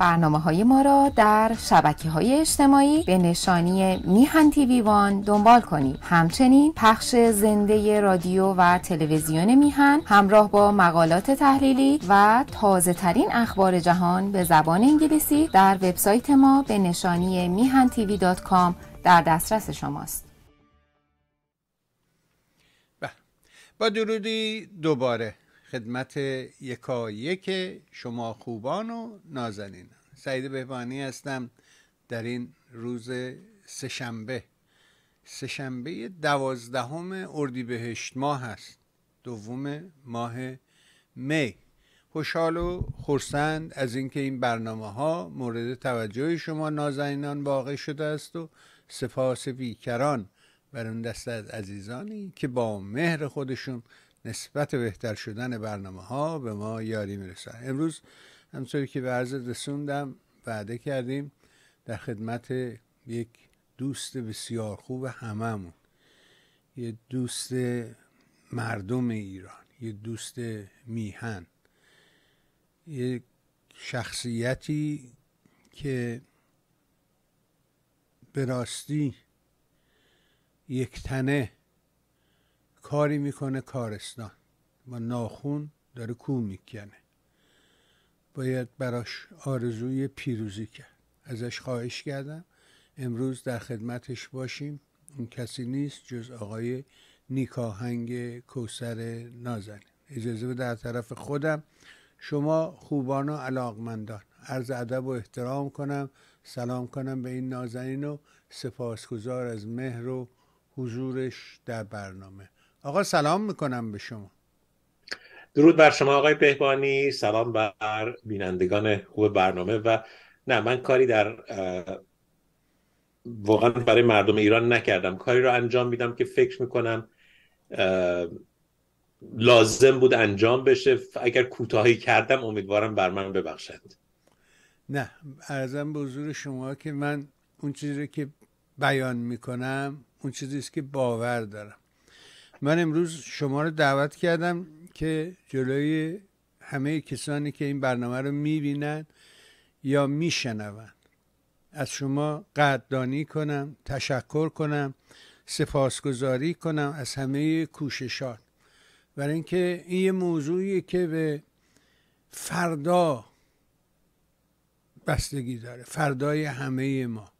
برنامه های ما را در شبکه های اجتماعی به نشانی میهن تیوی وان دنبال کنید همچنین پخش زنده رادیو و تلویزیون میهن همراه با مقالات تحلیلی و تازه ترین اخبار جهان به زبان انگلیسی در وبسایت ما به نشانی میهن تیوی دات کام در دسترس شماست بله. با درودی دوباره خدمت یکایک شما خوبان و نازنین سعید بهبانی هستم در این روز سهشنبه سهشنبه دوازدهم اردیبهشت ماه هست دوم ماه می خوشحال و خورسند از اینکه این برنامه ها مورد توجه شما نازنینان واقع شده است و سپاس بیکران بر اون دست از عزیزانی که با مهر خودشون نسبت بهتر شدن برنامه ها به ما یاری میرسن امروز همطوری که به عرض رسوندم وعده کردیم در خدمت یک دوست بسیار خوب هممون یه دوست مردم ایران یه دوست میهن یه شخصیتی که به راستی یک تنه کاری میکنه کارستان و ناخون داره کو میکنه باید براش آرزوی پیروزی کرد ازش خواهش کردم امروز در خدمتش باشیم اون کسی نیست جز آقای نیکاهنگ کوسر نازنین اجازه به در طرف خودم شما خوبان و علاقمندان عرض ادب و احترام کنم سلام کنم به این نازنین و سپاسگزار از مهر و حضورش در برنامه آقا سلام میکنم به شما درود بر شما آقای بهبانی سلام بر بینندگان خوب برنامه و نه من کاری در واقعا برای مردم ایران نکردم کاری رو انجام میدم که فکر میکنم لازم بود انجام بشه اگر کوتاهی کردم امیدوارم بر من ببخشند نه ارزم به حضور شما که من اون چیزی که بیان میکنم اون چیزی است که باور دارم من امروز شما رو دعوت کردم که جلوی همه کسانی که این برنامه رو میبینند یا میشنوند. از شما قدردانی کنم تشکر کنم سپاسگزاری کنم از همه کوششات برای اینکه این یه موضوعیه که به فردا بستگی داره فردای همه ما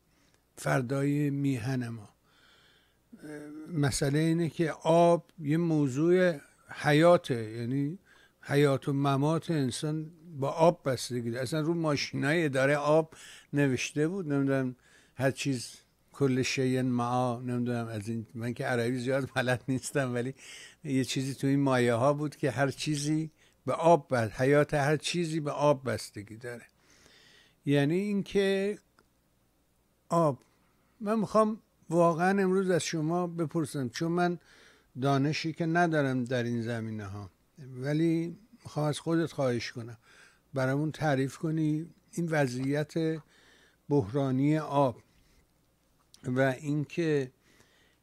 فردای میهن ما مسئله اینه که آب یه موضوع حیاته یعنی حیات و ممات انسان با آب بستگی اصلا رو ماشینای اداره آب نوشته بود نمیدونم هر چیز کل شین معا نمیدونم از این من که عربی زیاد بلد نیستم ولی یه چیزی تو این مایه ها بود که هر چیزی به آب بست حیات هر چیزی به آب بستگی داره یعنی اینکه آب من میخوام واقعا امروز از شما بپرسم چون من دانشی که ندارم در این زمینه ها ولی میخوام از خودت خواهش کنم برامون تعریف کنی این وضعیت بحرانی آب و اینکه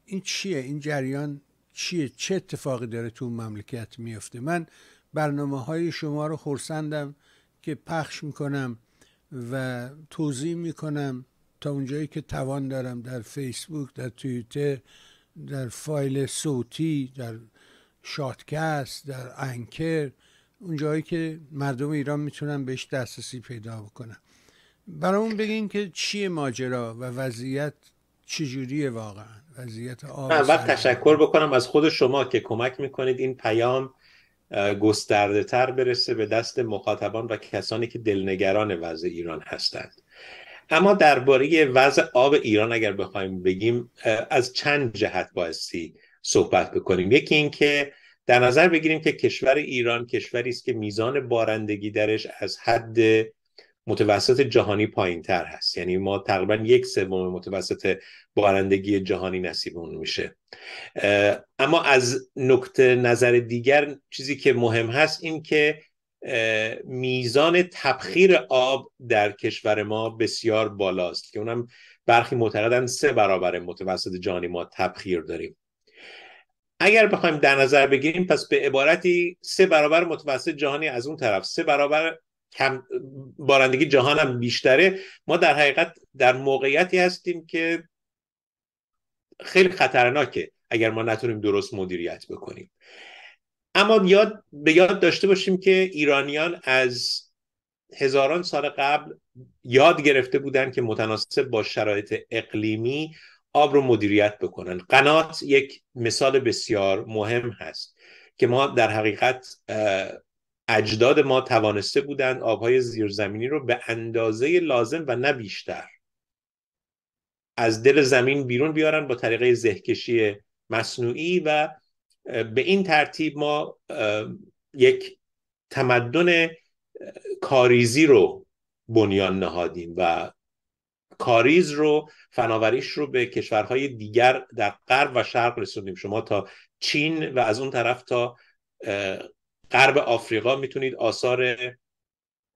این چیه این جریان چیه چه اتفاقی داره تو مملکت میفته من برنامه های شما رو خورسندم که پخش میکنم و توضیح میکنم تا اونجایی که توان دارم در فیسبوک در توییتر در فایل صوتی در شاتکست در انکر اونجایی که مردم ایران میتونن بهش دسترسی پیدا بکنن برامون بگین که چیه ماجرا و وضعیت چجوریه واقعا وضعیت آب اول تشکر بکنم از خود شما که کمک میکنید این پیام گسترده تر برسه به دست مخاطبان و کسانی که دلنگران وضع ایران هستند اما درباره وضع آب ایران اگر بخوایم بگیم از چند جهت بایستی صحبت بکنیم یکی اینکه در نظر بگیریم که کشور ایران کشوری است که میزان بارندگی درش از حد متوسط جهانی پایین تر هست یعنی ما تقریبا یک سوم متوسط بارندگی جهانی نصیبمون میشه اما از نکته نظر دیگر چیزی که مهم هست این که میزان تبخیر آب در کشور ما بسیار بالاست که اونم برخی معتقدن سه برابر متوسط جهانی ما تبخیر داریم اگر بخوایم در نظر بگیریم پس به عبارتی سه برابر متوسط جهانی از اون طرف سه برابر بارندگی جهان هم بیشتره ما در حقیقت در موقعیتی هستیم که خیلی خطرناکه اگر ما نتونیم درست مدیریت بکنیم اما یاد به یاد داشته باشیم که ایرانیان از هزاران سال قبل یاد گرفته بودند که متناسب با شرایط اقلیمی آب رو مدیریت بکنن قنات یک مثال بسیار مهم هست که ما در حقیقت اجداد ما توانسته بودند آبهای زیرزمینی رو به اندازه لازم و نه بیشتر از دل زمین بیرون بیارن با طریقه زهکشی مصنوعی و به این ترتیب ما یک تمدن کاریزی رو بنیان نهادیم و کاریز رو فناوریش رو به کشورهای دیگر در غرب و شرق رسوندیم شما تا چین و از اون طرف تا غرب آفریقا میتونید آثار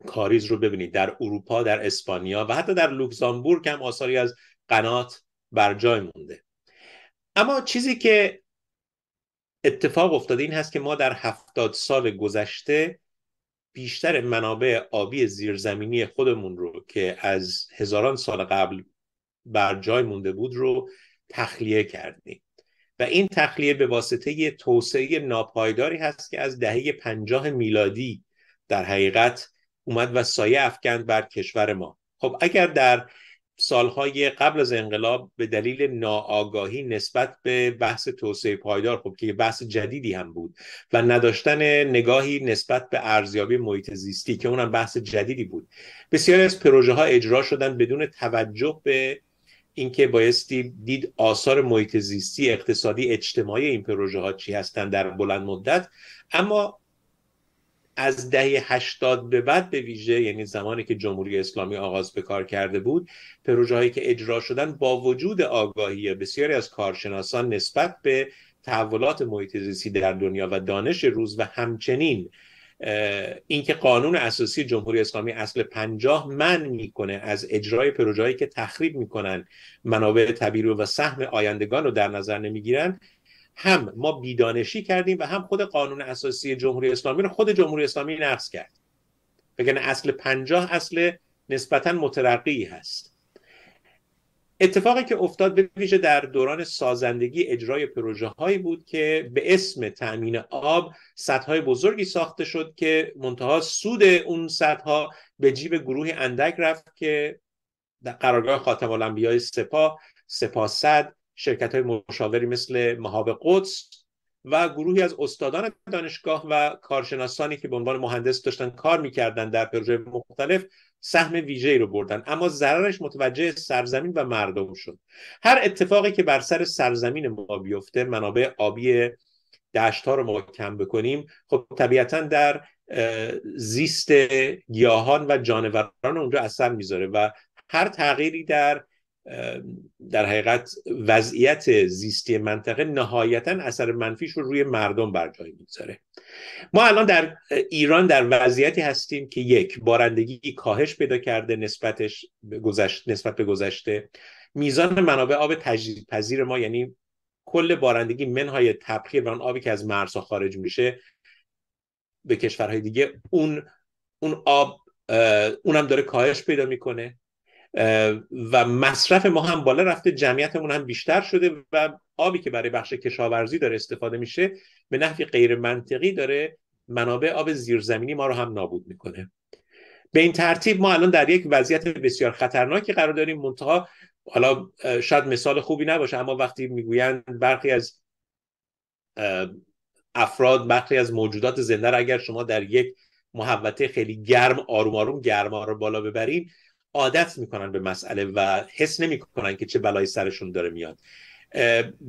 کاریز رو ببینید در اروپا در اسپانیا و حتی در لوکزامبورگ هم آثاری از قنات بر جای مونده اما چیزی که اتفاق افتاده این هست که ما در هفتاد سال گذشته بیشتر منابع آبی زیرزمینی خودمون رو که از هزاران سال قبل بر جای مونده بود رو تخلیه کردیم و این تخلیه به واسطه توسعه ناپایداری هست که از دهه پنجاه میلادی در حقیقت اومد و سایه افکند بر کشور ما خب اگر در سالهای قبل از انقلاب به دلیل ناآگاهی نسبت به بحث توسعه پایدار خب که بحث جدیدی هم بود و نداشتن نگاهی نسبت به ارزیابی محیط زیستی که اونم بحث جدیدی بود بسیاری از پروژه ها اجرا شدن بدون توجه به اینکه بایستی دید آثار محیط زیستی اقتصادی اجتماعی این پروژه ها چی هستند در بلند مدت اما از دهه هشتاد به بعد به ویژه یعنی زمانی که جمهوری اسلامی آغاز به کار کرده بود پروژه هایی که اجرا شدن با وجود آگاهی بسیاری از کارشناسان نسبت به تحولات محیط زیستی در دنیا و دانش روز و همچنین اینکه قانون اساسی جمهوری اسلامی اصل پنجاه من میکنه از اجرای پروژه‌ای که تخریب میکنن منابع طبیعی و سهم آیندگان رو در نظر نمیگیرن هم ما بیدانشی کردیم و هم خود قانون اساسی جمهوری اسلامی رو خود جمهوری اسلامی نقض کرد بگن اصل پنجاه اصل نسبتا مترقی هست اتفاقی که افتاد به ویژه در دوران سازندگی اجرای پروژه هایی بود که به اسم تأمین آب سطح بزرگی ساخته شد که منتها سود اون سطح به جیب گروه اندک رفت که در قرارگاه خاتم الانبیای سپا سپاسد شرکت های مشاوری مثل مهاب قدس و گروهی از استادان دانشگاه و کارشناسانی که به عنوان مهندس داشتن کار میکردن در پروژه مختلف سهم ویژه‌ای رو بردن اما ضررش متوجه سرزمین و مردم شد هر اتفاقی که بر سر سرزمین ما بیفته منابع آبی دشت ها رو ما کم بکنیم خب طبیعتا در زیست گیاهان و جانوران اونجا اثر میذاره و هر تغییری در در حقیقت وضعیت زیستی منطقه نهایتا اثر منفیش رو روی مردم بر جای میگذاره ما الان در ایران در وضعیتی هستیم که یک بارندگی کاهش پیدا کرده نسبتش نسبت به گذشته میزان منابع آب تجدیدپذیر ما یعنی کل بارندگی منهای تبخیر و آن آبی که از مرزها خارج میشه به کشورهای دیگه اون اون آب اونم داره کاهش پیدا میکنه و مصرف ما هم بالا رفته جمعیتمون هم بیشتر شده و آبی که برای بخش کشاورزی داره استفاده میشه به نحوی غیر منطقی داره منابع آب زیرزمینی ما رو هم نابود میکنه به این ترتیب ما الان در یک وضعیت بسیار خطرناکی قرار داریم منتها حالا شاید مثال خوبی نباشه اما وقتی میگویند برخی از افراد برخی از موجودات زنده اگر شما در یک محوطه خیلی گرم آروم آروم گرما رو بالا ببرید، عادت میکنن به مسئله و حس نمیکنن که چه بلایی سرشون داره میاد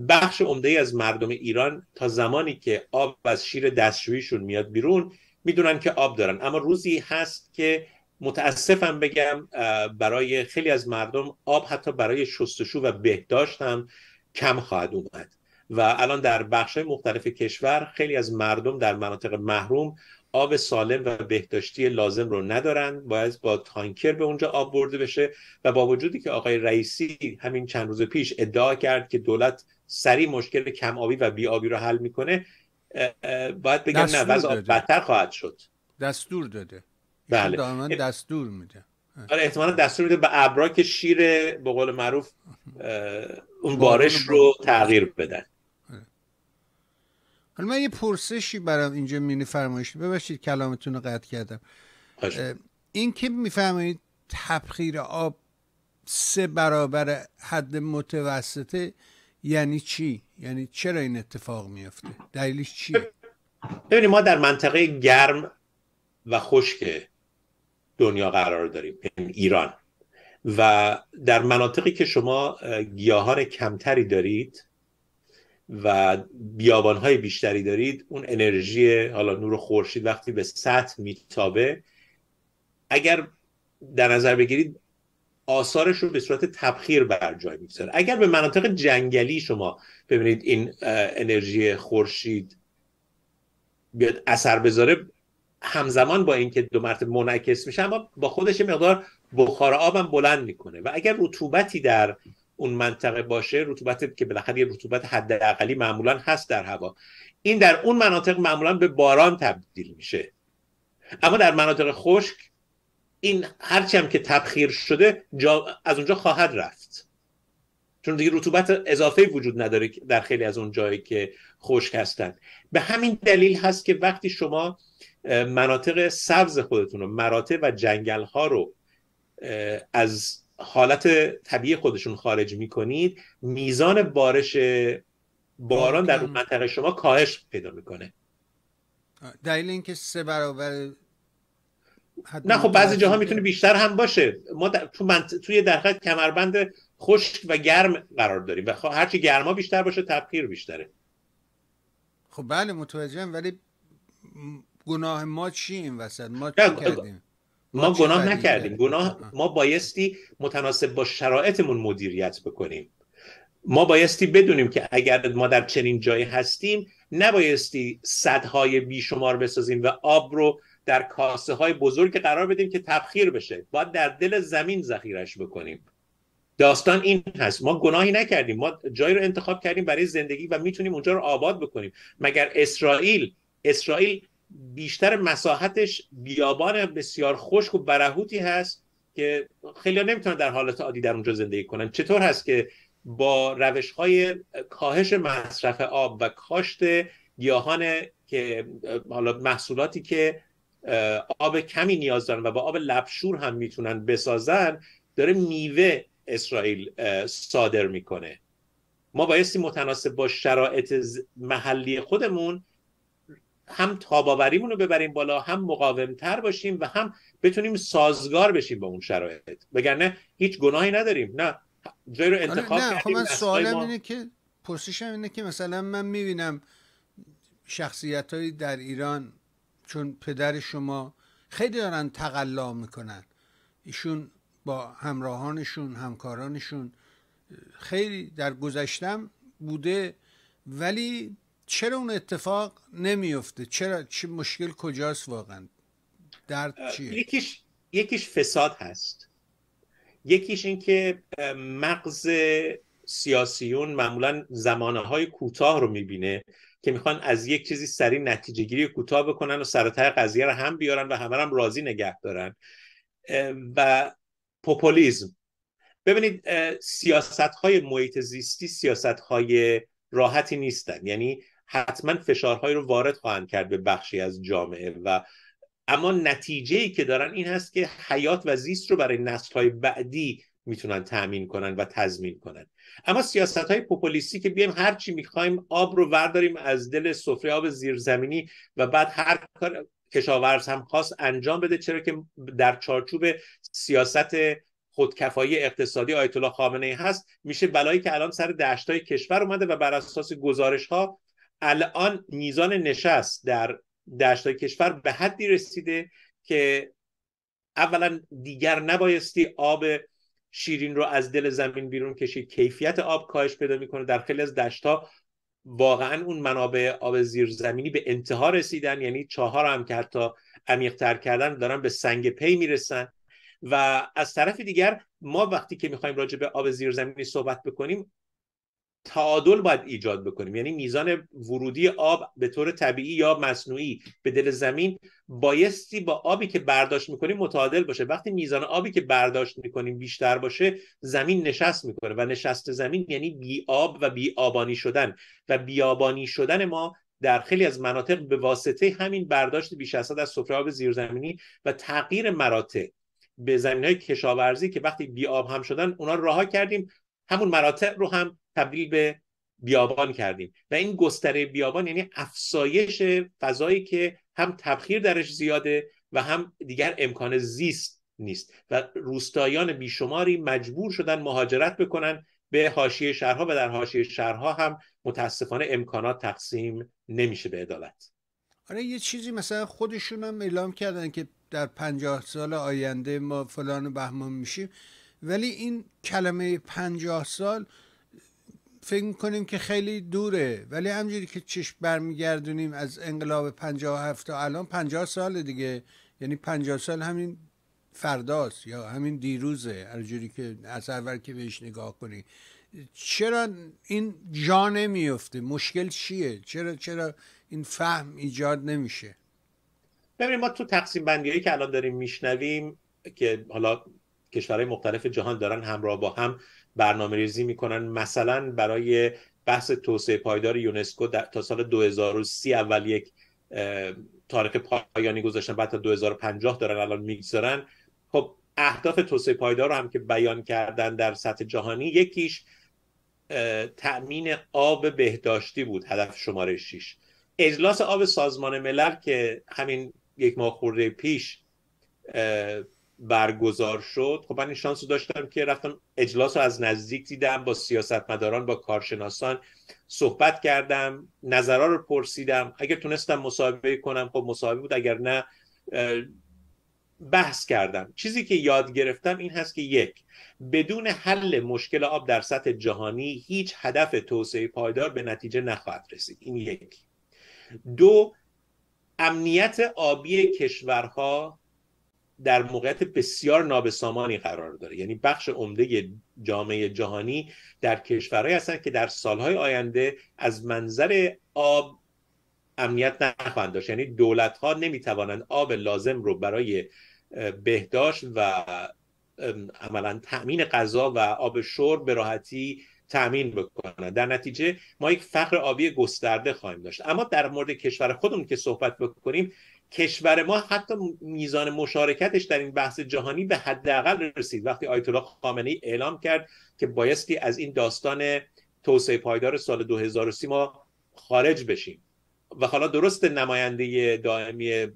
بخش عمده ای از مردم ایران تا زمانی که آب از شیر دستشوییشون میاد بیرون میدونن که آب دارن اما روزی هست که متاسفم بگم برای خیلی از مردم آب حتی برای شستشو و بهداشت هم کم خواهد اومد و الان در بخش های مختلف کشور خیلی از مردم در مناطق محروم آب سالم و بهداشتی لازم رو ندارن باید با تانکر به اونجا آب برده بشه و با وجودی که آقای رئیسی همین چند روز پیش ادعا کرد که دولت سریع مشکل کم آبی و بی آبی رو حل میکنه باید بگم نه وضع بدتر خواهد شد دستور داده بله دستور میده آره احتمالا دستور میده به که شیر به قول معروف اون بارش رو تغییر بدن حالا من یه پرسشی برام اینجا مینه فرمایشی ببخشید کلامتون رو قطع کردم این که میفرمایید تبخیر آب سه برابر حد متوسطه یعنی چی؟ یعنی چرا این اتفاق میفته؟ دلیلش چیه؟ ببینید ما در منطقه گرم و خشک دنیا قرار داریم یعنی ایران و در مناطقی که شما گیاهان کمتری دارید و های بیشتری دارید اون انرژی حالا نور خورشید وقتی به سطح میتابه اگر در نظر بگیرید آثارش رو به صورت تبخیر بر جای میگذاره اگر به مناطق جنگلی شما ببینید این انرژی خورشید بیاد اثر بذاره همزمان با اینکه دو مرتبه منعکس میشه اما با خودش مقدار بخار آبم بلند میکنه و اگر رطوبتی در اون منطقه باشه رطوبت که بالاخره یه رطوبت حداقلی معمولا هست در هوا این در اون مناطق معمولا به باران تبدیل میشه اما در مناطق خشک این هرچی هم که تبخیر شده از اونجا خواهد رفت چون دیگه رطوبت اضافه وجود نداره در خیلی از اون جایی که خشک هستند به همین دلیل هست که وقتی شما مناطق سبز خودتون رو مراتع و جنگل ها رو از حالت طبیعی خودشون خارج میکنید میزان بارش باران در اون منطقه شما کاهش پیدا میکنه دلیل اینکه سه برابر نه خب بعضی جاها میتونه بیشتر هم باشه ما در... تو توی در کمربند خشک و گرم قرار داریم و خب هرچی گرما بیشتر باشه تبخیر بیشتره خب بله متوجهم ولی گناه ما چی این وسط ما چی کردیم ما گناه نکردیم گناه ما بایستی متناسب با شرایطمون مدیریت بکنیم ما بایستی بدونیم که اگر ما در چنین جایی هستیم نبایستی صدهای بیشمار بسازیم و آب رو در کاسه های بزرگ قرار بدیم که تبخیر بشه باید در دل زمین ذخیرش بکنیم داستان این هست ما گناهی نکردیم ما جایی رو انتخاب کردیم برای زندگی و میتونیم اونجا رو آباد بکنیم مگر اسرائیل اسرائیل بیشتر مساحتش بیابان بسیار خشک و برهوتی هست که خیلی ها نمیتونن در حالت عادی در اونجا زندگی کنن چطور هست که با روش های کاهش مصرف آب و کاشت گیاهان که حالا محصولاتی که آب کمی نیاز دارن و با آب لبشور هم میتونن بسازن داره میوه اسرائیل صادر میکنه ما بایستی متناسب با شرایط محلی خودمون هم تاباوریمون رو ببریم بالا هم مقاومتر باشیم و هم بتونیم سازگار بشیم با اون شرایط وگرنه هیچ گناهی نداریم نه جایی رو انتخاب آره، نه خب من سوالم اینه که پرسشم اینه که مثلا من میبینم شخصیت هایی در ایران چون پدر شما خیلی دارن تقلا میکنن ایشون با همراهانشون همکارانشون خیلی در گذشتم بوده ولی چرا اون اتفاق نمیفته چرا چی مشکل کجاست واقعا درد چیه یکیش یکیش فساد هست یکیش اینکه که مغز سیاسیون معمولا زمانه های کوتاه رو میبینه که میخوان از یک چیزی سریع نتیجه گیری کوتاه بکنن و سرتای قضیه رو هم بیارن و همه هم راضی نگه دارن و پوپولیزم ببینید سیاست های محیط زیستی سیاست های راحتی نیستن یعنی حتما فشارهایی رو وارد خواهند کرد به بخشی از جامعه و اما نتیجه ای که دارن این هست که حیات و زیست رو برای نسل بعدی میتونن تأمین کنن و تضمین کنن اما سیاست های پوپولیستی که بیایم هر چی میخوایم آب رو ورداریم از دل سفره آب زیرزمینی و بعد هر کار کشاورز هم خواست انجام بده چرا که در چارچوب سیاست خودکفایی اقتصادی آیت الله خامنه ای هست میشه بلایی که الان سر دشتای کشور اومده و بر اساس گزارش ها الان میزان نشست در دشتای کشور به حدی رسیده که اولا دیگر نبایستی آب شیرین رو از دل زمین بیرون کشید کیفیت آب کاهش پیدا میکنه در خیلی از دشتها واقعا اون منابع آب زیرزمینی به انتها رسیدن یعنی چهار هم که حتی عمیقتر کردن دارن به سنگ پی میرسن و از طرف دیگر ما وقتی که میخوایم راجع به آب زیرزمینی صحبت بکنیم تعادل باید ایجاد بکنیم یعنی میزان ورودی آب به طور طبیعی یا مصنوعی به دل زمین بایستی با آبی که برداشت میکنیم متعادل باشه وقتی میزان آبی که برداشت میکنیم بیشتر باشه زمین نشست میکنه و نشست زمین یعنی بی آب و بی آبانی شدن و بیابانی شدن ما در خیلی از مناطق به واسطه همین برداشت بیش از از سفره آب زیرزمینی و تغییر مراتع به زمین های کشاورزی که وقتی بی آب هم شدن اونا رها کردیم همون مراتع رو هم تبدیل به بیابان کردیم و این گستره بیابان یعنی افسایش فضایی که هم تبخیر درش زیاده و هم دیگر امکان زیست نیست و روستایان بیشماری مجبور شدن مهاجرت بکنن به حاشیه شهرها و در حاشیه شهرها هم متاسفانه امکانات تقسیم نمیشه به عدالت آره یه چیزی مثلا خودشون هم اعلام کردن که در پنجاه سال آینده ما فلان و بهمان میشیم ولی این کلمه پنجاه سال فکر میکنیم که خیلی دوره ولی همجوری که چشم برمیگردونیم از انقلاب پنجاه هفت تا الان پنجاه سال دیگه یعنی پنجاه سال همین فرداست یا همین دیروزه هرجوری که از اول که بهش نگاه کنی چرا این جا نمیفته مشکل چیه چرا چرا این فهم ایجاد نمیشه ببین ما تو تقسیم بندی هایی که الان داریم میشنویم که حالا کشورهای مختلف جهان دارن همراه با هم برنامه ریزی میکنن مثلا برای بحث توسعه پایدار یونسکو تا سال 2030 اول یک تاریخ پایانی گذاشتن بعد تا 2050 دارن الان میگذارن خب اهداف توسعه پایدار رو هم که بیان کردن در سطح جهانی یکیش تأمین آب بهداشتی بود هدف شماره 6 اجلاس آب سازمان ملل که همین یک ماه خورده پیش برگزار شد خب من این شانس رو داشتم که رفتم اجلاس رو از نزدیک دیدم با سیاستمداران با کارشناسان صحبت کردم نظرها رو پرسیدم اگر تونستم مصاحبه کنم خب مصاحبه بود اگر نه بحث کردم چیزی که یاد گرفتم این هست که یک بدون حل مشکل آب در سطح جهانی هیچ هدف توسعه پایدار به نتیجه نخواهد رسید این یک دو امنیت آبی کشورها در موقعیت بسیار نابسامانی قرار داره یعنی بخش عمده جامعه جهانی در کشورهایی هستند که در سالهای آینده از منظر آب امنیت نخواهند داشت یعنی دولت ها نمیتوانند آب لازم رو برای بهداشت و عملا تأمین غذا و آب شور به راحتی تأمین بکنند در نتیجه ما یک فقر آبی گسترده خواهیم داشت اما در مورد کشور خودمون که صحبت بکنیم کشور ما حتی میزان مشارکتش در این بحث جهانی به حداقل رسید وقتی آیت الله خامنه ای اعلام کرد که بایستی از این داستان توسعه پایدار سال 2030 ما خارج بشیم و حالا درست نماینده دائمی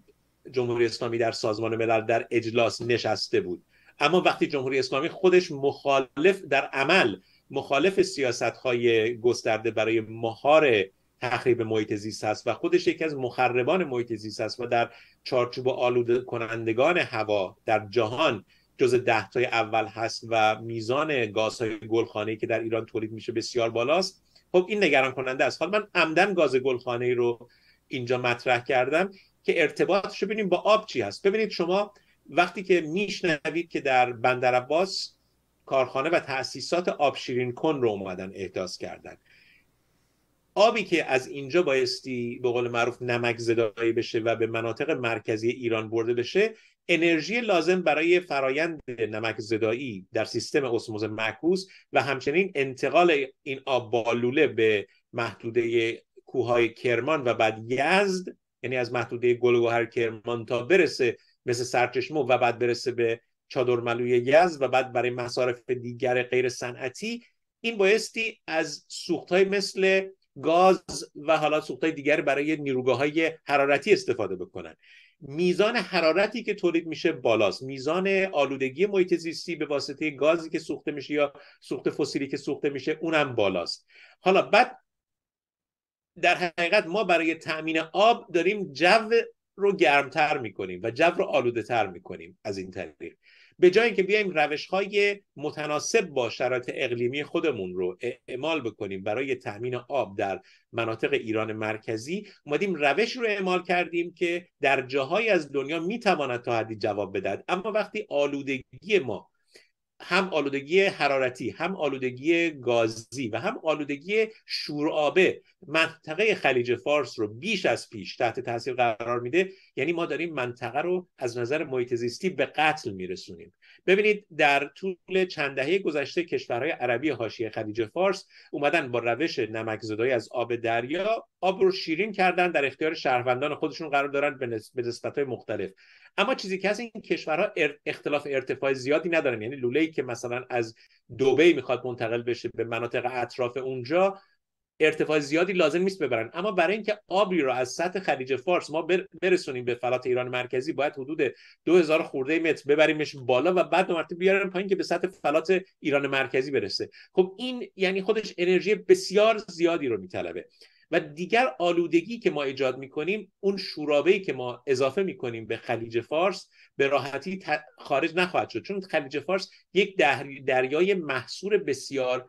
جمهوری اسلامی در سازمان ملل در اجلاس نشسته بود اما وقتی جمهوری اسلامی خودش مخالف در عمل مخالف سیاست های گسترده برای مهار تخریب محیط زیست است و خودش یکی از مخربان محیط زیست است و در چارچوب آلوده کنندگان هوا در جهان جز دهتای اول هست و میزان گازهای گلخانه‌ای که در ایران تولید میشه بسیار بالاست خب این نگران کننده است حالا من عمدن گاز گلخانه‌ای رو اینجا مطرح کردم که ارتباطش رو ببینیم با آب چی هست ببینید شما وقتی که میشنوید که در بندرعباس کارخانه و تاسیسات آبشیرین کن رو اومدن احداث کردن آبی که از اینجا بایستی به قول معروف نمک زدایی بشه و به مناطق مرکزی ایران برده بشه انرژی لازم برای فرایند نمک زدایی در سیستم اسموز معکوس و همچنین انتقال این آب بالوله به محدوده کوههای کرمان و بعد یزد یعنی از محدوده گلگهر کرمان تا برسه مثل سرچشمه و بعد برسه به چادرملوی یزد و بعد برای مصارف دیگر غیر صنعتی این بایستی از سوختهای مثل گاز و حالا سوختهای دیگر برای نیروگاه های حرارتی استفاده بکنن میزان حرارتی که تولید میشه بالاست میزان آلودگی محیط زیستی به واسطه گازی که سوخته میشه یا سوخت فسیلی که سوخته میشه اونم بالاست حالا بعد در حقیقت ما برای تأمین آب داریم جو رو گرمتر میکنیم و جو رو آلوده تر میکنیم از این طریق به جای اینکه بیایم روش های متناسب با شرایط اقلیمی خودمون رو اعمال بکنیم برای تامین آب در مناطق ایران مرکزی اومدیم روش رو اعمال کردیم که در جاهای از دنیا میتواند تا حدی جواب بدهد اما وقتی آلودگی ما هم آلودگی حرارتی هم آلودگی گازی و هم آلودگی شورابه منطقه خلیج فارس رو بیش از پیش تحت تاثیر قرار میده یعنی ما داریم منطقه رو از نظر محیط زیستی به قتل میرسونیم ببینید در طول چند دهه گذشته کشورهای عربی حاشیه خلیج فارس اومدن با روش نمکزدایی از آب دریا آب رو شیرین کردن در اختیار شهروندان خودشون قرار دارن به نسبت‌های مختلف اما چیزی که از این کشورها اختلاف ارتفاع زیادی ندارن یعنی لوله‌ای که مثلا از دبی میخواد منتقل بشه به مناطق اطراف اونجا ارتفاع زیادی لازم نیست ببرن اما برای اینکه آبی را از سطح خلیج فارس ما برسونیم به فلات ایران مرکزی باید حدود 2000 خورده متر ببریمش بالا و بعد مرتبه بیارن پایین که به سطح فلات ایران مرکزی برسه خب این یعنی خودش انرژی بسیار زیادی رو میطلبه و دیگر آلودگی که ما ایجاد میکنیم اون شورابه که ما اضافه میکنیم به خلیج فارس به راحتی خارج نخواهد شد چون خلیج فارس یک دریای محصور بسیار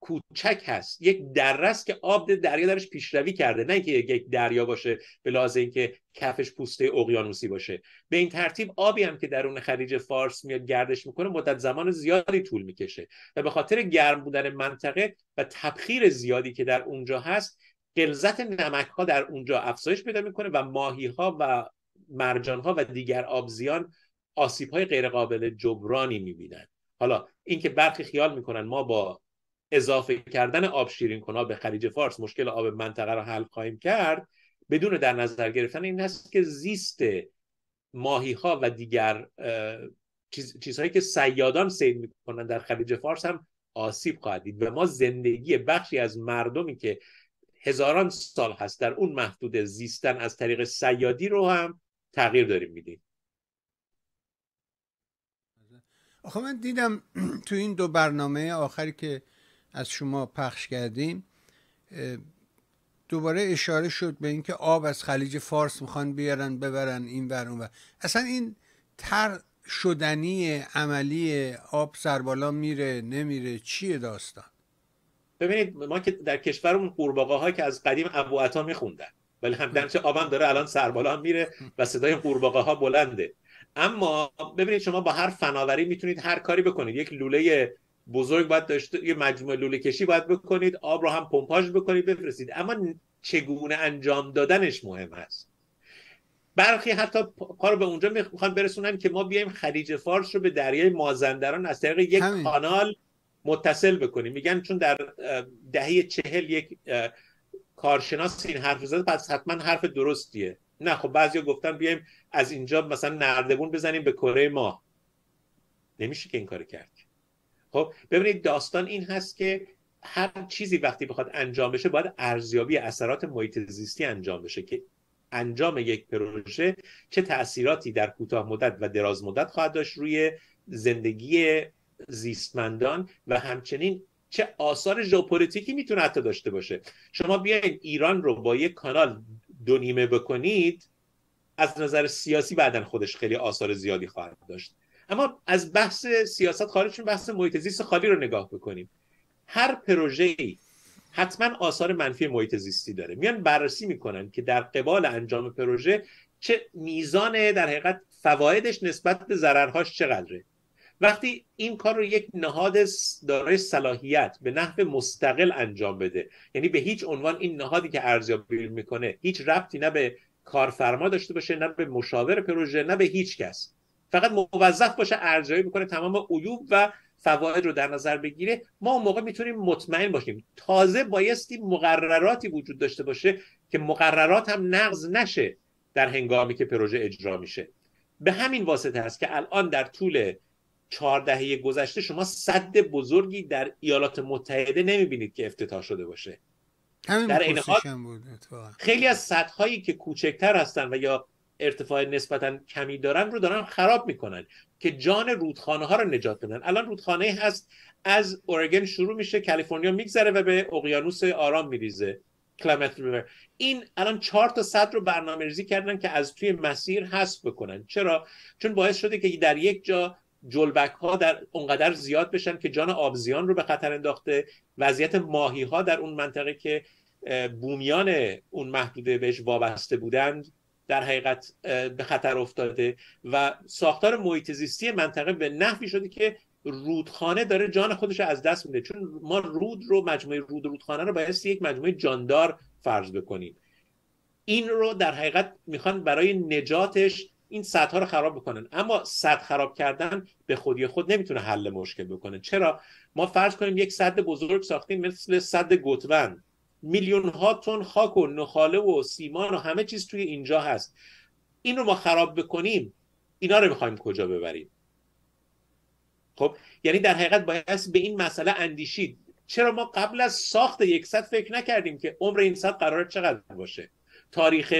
کوچک هست یک دره که آب دریا درش پیشروی کرده نه اینکه یک دریا باشه به لازم اینکه کفش پوسته اقیانوسی باشه به این ترتیب آبی هم که درون خلیج فارس میاد گردش میکنه مدت زمان زیادی طول میکشه و به خاطر گرم بودن منطقه و تبخیر زیادی که در اونجا هست غلظت نمک ها در اونجا افزایش پیدا میکنه و ماهی ها و مرجان ها و دیگر آبزیان آسیب های غیر جبرانی میبینند حالا اینکه برخی خیال میکنن ما با اضافه کردن آب شیرین کنا به خلیج فارس مشکل آب منطقه را حل خواهیم کرد بدون در نظر گرفتن این هست که زیست ماهی ها و دیگر چیزهایی که سیادان سید میکنن در خلیج فارس هم آسیب خواهد دید و ما زندگی بخشی از مردمی که هزاران سال هست در اون محدود زیستن از طریق سیادی رو هم تغییر داریم میدیم آخه من دیدم تو این دو برنامه آخری که از شما پخش کردیم دوباره اشاره شد به اینکه آب از خلیج فارس میخوان بیارن ببرن این ور اون ور اصلا این تر شدنی عملی آب سربالا میره نمیره چیه داستان ببینید ما که در کشورمون قورباغه ها که از قدیم ابو عطا میخوندن ولی هم آبم داره الان سربالا میره و صدای قورباغه ها بلنده اما ببینید شما با هر فناوری میتونید هر کاری بکنید یک لوله بزرگ باید داشته یه مجموعه لوله کشی باید بکنید آب رو هم پمپاژ بکنید بفرستید اما چگونه انجام دادنش مهم هست برخی حتی کار به اونجا میخوان برسونن که ما بیایم خلیج فارس رو به دریای مازندران از طریق یک کانال متصل بکنیم میگن چون در دهه چهل یک کارشناس این حرف زده پس حتما حرف درستیه نه خب بعضیا گفتن بیایم از اینجا مثلا نردبون بزنیم به کره ما نمیشه که این کار کرد خب ببینید داستان این هست که هر چیزی وقتی بخواد انجام بشه باید ارزیابی اثرات محیط زیستی انجام بشه که انجام یک پروژه چه تاثیراتی در کوتاه مدت و دراز مدت خواهد داشت روی زندگی زیستمندان و همچنین چه آثار ژئوپلیتیکی میتونه حتی داشته باشه شما بیاین ایران رو با یک کانال دو نیمه بکنید از نظر سیاسی بعدا خودش خیلی آثار زیادی خواهد داشت اما از بحث سیاست خارج بحث محیط زیست خالی رو نگاه بکنیم هر پروژه‌ای حتما آثار منفی محیط زیستی داره میان بررسی میکنن که در قبال انجام پروژه چه میزان در حقیقت فوایدش نسبت به ضررهاش چقدره وقتی این کار رو یک نهاد دارای صلاحیت به نحو مستقل انجام بده یعنی به هیچ عنوان این نهادی که ارزیابی میکنه هیچ ربطی نه به کارفرما داشته باشه نه به مشاور پروژه نه به هیچ کس فقط موظف باشه ارزیابی بکنه تمام عیوب و فواید رو در نظر بگیره ما اون موقع میتونیم مطمئن باشیم تازه بایستی مقرراتی وجود داشته باشه که مقررات هم نقض نشه در هنگامی که پروژه اجرا میشه به همین واسطه هست که الان در طول چهار دهه گذشته شما صد بزرگی در ایالات متحده نمیبینید که افتتاح شده باشه همین در این حال خیلی از سدهایی که کوچکتر هستن و یا ارتفاع نسبتا کمی دارن رو دارن خراب میکنن که جان رودخانه ها رو نجات بدن الان رودخانه هست از اورگن شروع میشه کالیفرنیا میگذره و به اقیانوس آرام میریزه کلمت این الان چهار تا صد رو برنامه ریزی کردن که از توی مسیر حذف بکنن چرا چون باعث شده که در یک جا جلبک ها در اونقدر زیاد بشن که جان آبزیان رو به خطر انداخته وضعیت ماهی ها در اون منطقه که بومیان اون محدوده بهش وابسته بودند در حقیقت به خطر افتاده و ساختار محیط زیستی منطقه به نحوی شده که رودخانه داره جان خودش از دست میده چون ما رود رو مجموعه رود رودخانه رو بایستی یک مجموعه جاندار فرض بکنیم این رو در حقیقت میخوان برای نجاتش این سدها رو خراب بکنن اما سد خراب کردن به خودی خود نمیتونه حل مشکل بکنه چرا ما فرض کنیم یک سد بزرگ ساختیم مثل سد گتوند میلیون ها تن خاک و نخاله و سیمان و همه چیز توی اینجا هست این رو ما خراب بکنیم اینا رو میخوایم کجا ببریم خب یعنی در حقیقت باید به این مسئله اندیشید چرا ما قبل از ساخت یکصد فکر نکردیم که عمر این صد قرار چقدر باشه تاریخ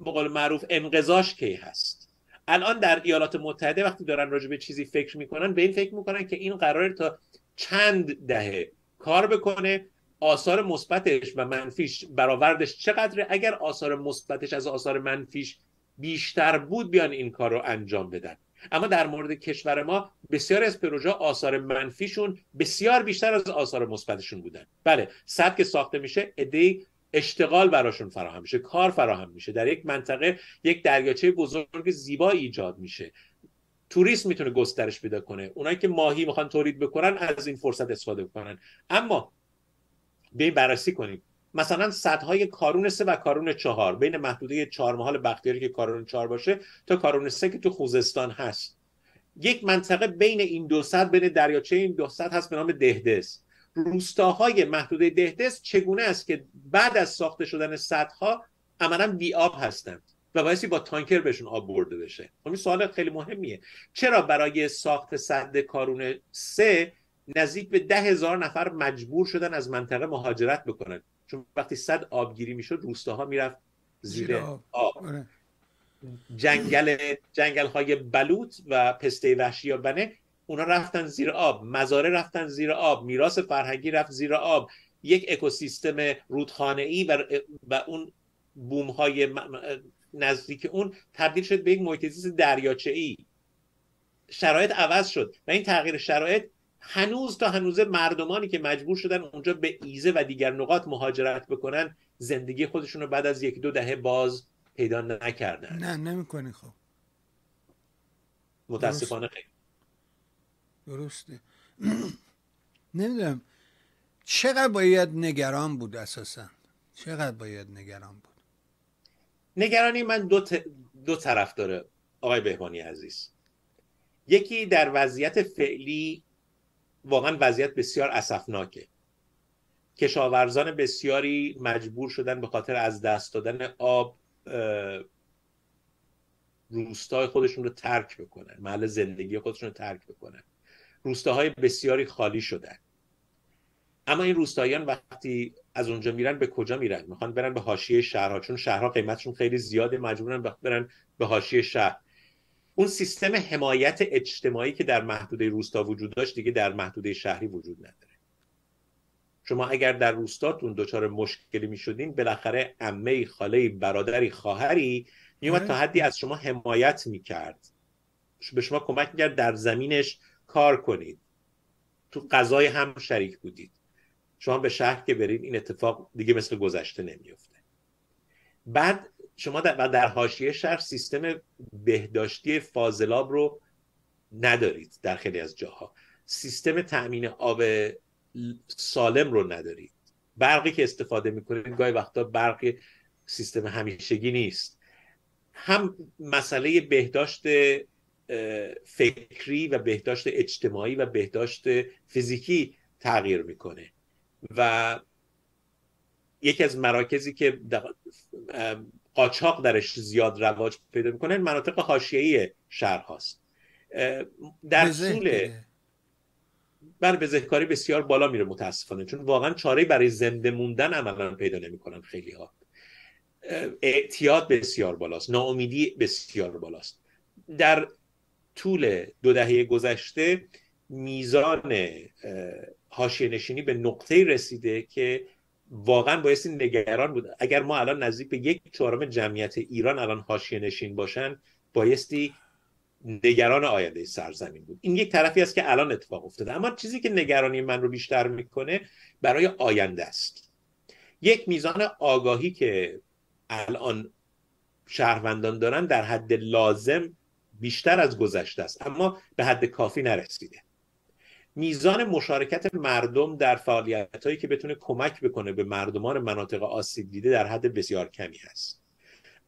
به معروف انقضاش کی هست الان در ایالات متحده وقتی دارن راجع به چیزی فکر میکنن به این فکر میکنن که این قرار تا چند دهه کار بکنه آثار مثبتش و منفیش برآوردش چقدره اگر آثار مثبتش از آثار منفیش بیشتر بود بیان این کار رو انجام بدن اما در مورد کشور ما بسیار از پروژه آثار منفیشون بسیار بیشتر از آثار مثبتشون بودن بله سد که ساخته میشه ایده اشتغال براشون فراهم میشه کار فراهم میشه در یک منطقه یک دریاچه بزرگ زیبا ایجاد میشه توریست میتونه گسترش پیدا کنه اونایی که ماهی میخوان تولید بکنن از این فرصت استفاده کنن اما بیاین بررسی کنیم مثلا سدهای کارون سه و کارون چهار بین محدوده چهار محال بختیاری که کارون چهار باشه تا کارون سه که تو خوزستان هست یک منطقه بین این دو سد بین دریاچه این دو سد هست به نام دهدس روستاهای محدوده دهدس چگونه است که بعد از ساخته شدن سدها عملا آب هستند و بایستی با تانکر بهشون آب برده بشه خب این سوال خیلی مهمیه چرا برای ساخت سد کارون سه نزدیک به ده هزار نفر مجبور شدن از منطقه مهاجرت بکنن چون وقتی صد آبگیری میشد روستاها میرفت زیر آب آره. جنگل جنگل های بلوط و پسته وحشی یا بنه اونا رفتن زیر آب مزاره رفتن زیر آب میراث فرهنگی رفت زیر آب یک اکوسیستم رودخانه ای و, و اون بوم های نزدیک اون تبدیل شد به یک محیط دریاچه ای شرایط عوض شد و این تغییر شرایط هنوز تا هنوزه مردمانی که مجبور شدن اونجا به ایزه و دیگر نقاط مهاجرت بکنن زندگی خودشون رو بعد از یک دو دهه باز پیدا نکردن نه نمیکنی خب متاسفانه خیلی درسته نمیدونم چقدر باید نگران بود اساسا چقدر باید نگران بود نگرانی من دو, دو طرف داره آقای بهبانی عزیز یکی در وضعیت فعلی واقعا وضعیت بسیار اسفناکه کشاورزان بسیاری مجبور شدن به خاطر از دست دادن آب روستای خودشون رو ترک بکنن محل زندگی خودشون رو ترک بکنن روستاهای بسیاری خالی شدن اما این روستاییان وقتی از اونجا میرن به کجا میرن میخوان برن به حاشیه شهرها چون شهرها قیمتشون خیلی زیاده مجبورن برن به حاشیه شهر اون سیستم حمایت اجتماعی که در محدوده روستا وجود داشت دیگه در محدوده شهری وجود نداره شما اگر در روستاتون دچار مشکلی می شدین بالاخره عمه خاله برادری خواهری میومد تا حدی از شما حمایت میکرد به شما کمک کرد در زمینش کار کنید تو غذای هم شریک بودید شما به شهر که برید این اتفاق دیگه مثل گذشته نمیفته بعد شما در, در حاشیه شهر سیستم بهداشتی فاضلاب رو ندارید در خیلی از جاها سیستم تأمین آب سالم رو ندارید برقی که استفاده میکنید گاهی وقتا برق سیستم همیشگی نیست هم مسئله بهداشت فکری و بهداشت اجتماعی و بهداشت فیزیکی تغییر میکنه و یکی از مراکزی که قاچاق درش زیاد رواج پیدا میکنه مناطق ای شهر هاست در طول بر بله، بزهکاری بسیار بالا میره متاسفانه چون واقعا چاره برای زنده موندن عملا پیدا نمیکنن خیلی ها اعتیاد بسیار بالاست ناامیدی بسیار بالاست در طول دو دهه گذشته میزان حاشیه نشینی به نقطه رسیده که واقعا بایستی نگران بود اگر ما الان نزدیک به یک چهارم جمعیت ایران الان حاشیه نشین باشن بایستی نگران آینده سرزمین بود این یک طرفی است که الان اتفاق افتاده اما چیزی که نگرانی من رو بیشتر میکنه برای آینده است یک میزان آگاهی که الان شهروندان دارن در حد لازم بیشتر از گذشته است اما به حد کافی نرسیده میزان مشارکت مردم در فعالیت هایی که بتونه کمک بکنه به مردمان مناطق آسیب دیده در حد بسیار کمی هست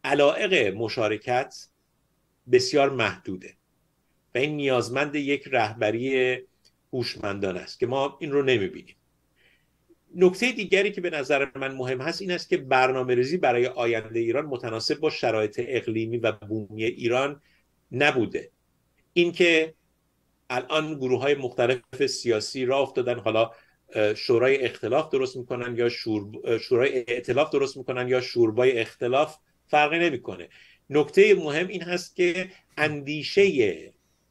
علائق مشارکت بسیار محدوده و این نیازمند یک رهبری هوشمندان است که ما این رو نمیبینیم نکته دیگری که به نظر من مهم هست این است که برنامه ریزی برای آینده ایران متناسب با شرایط اقلیمی و بومی ایران نبوده اینکه الان گروه های مختلف سیاسی را افتادن حالا شورای اختلاف درست میکنن یا شور... شورای اختلاف درست میکنن یا شوربای اختلاف فرقی نمیکنه نکته مهم این هست که اندیشه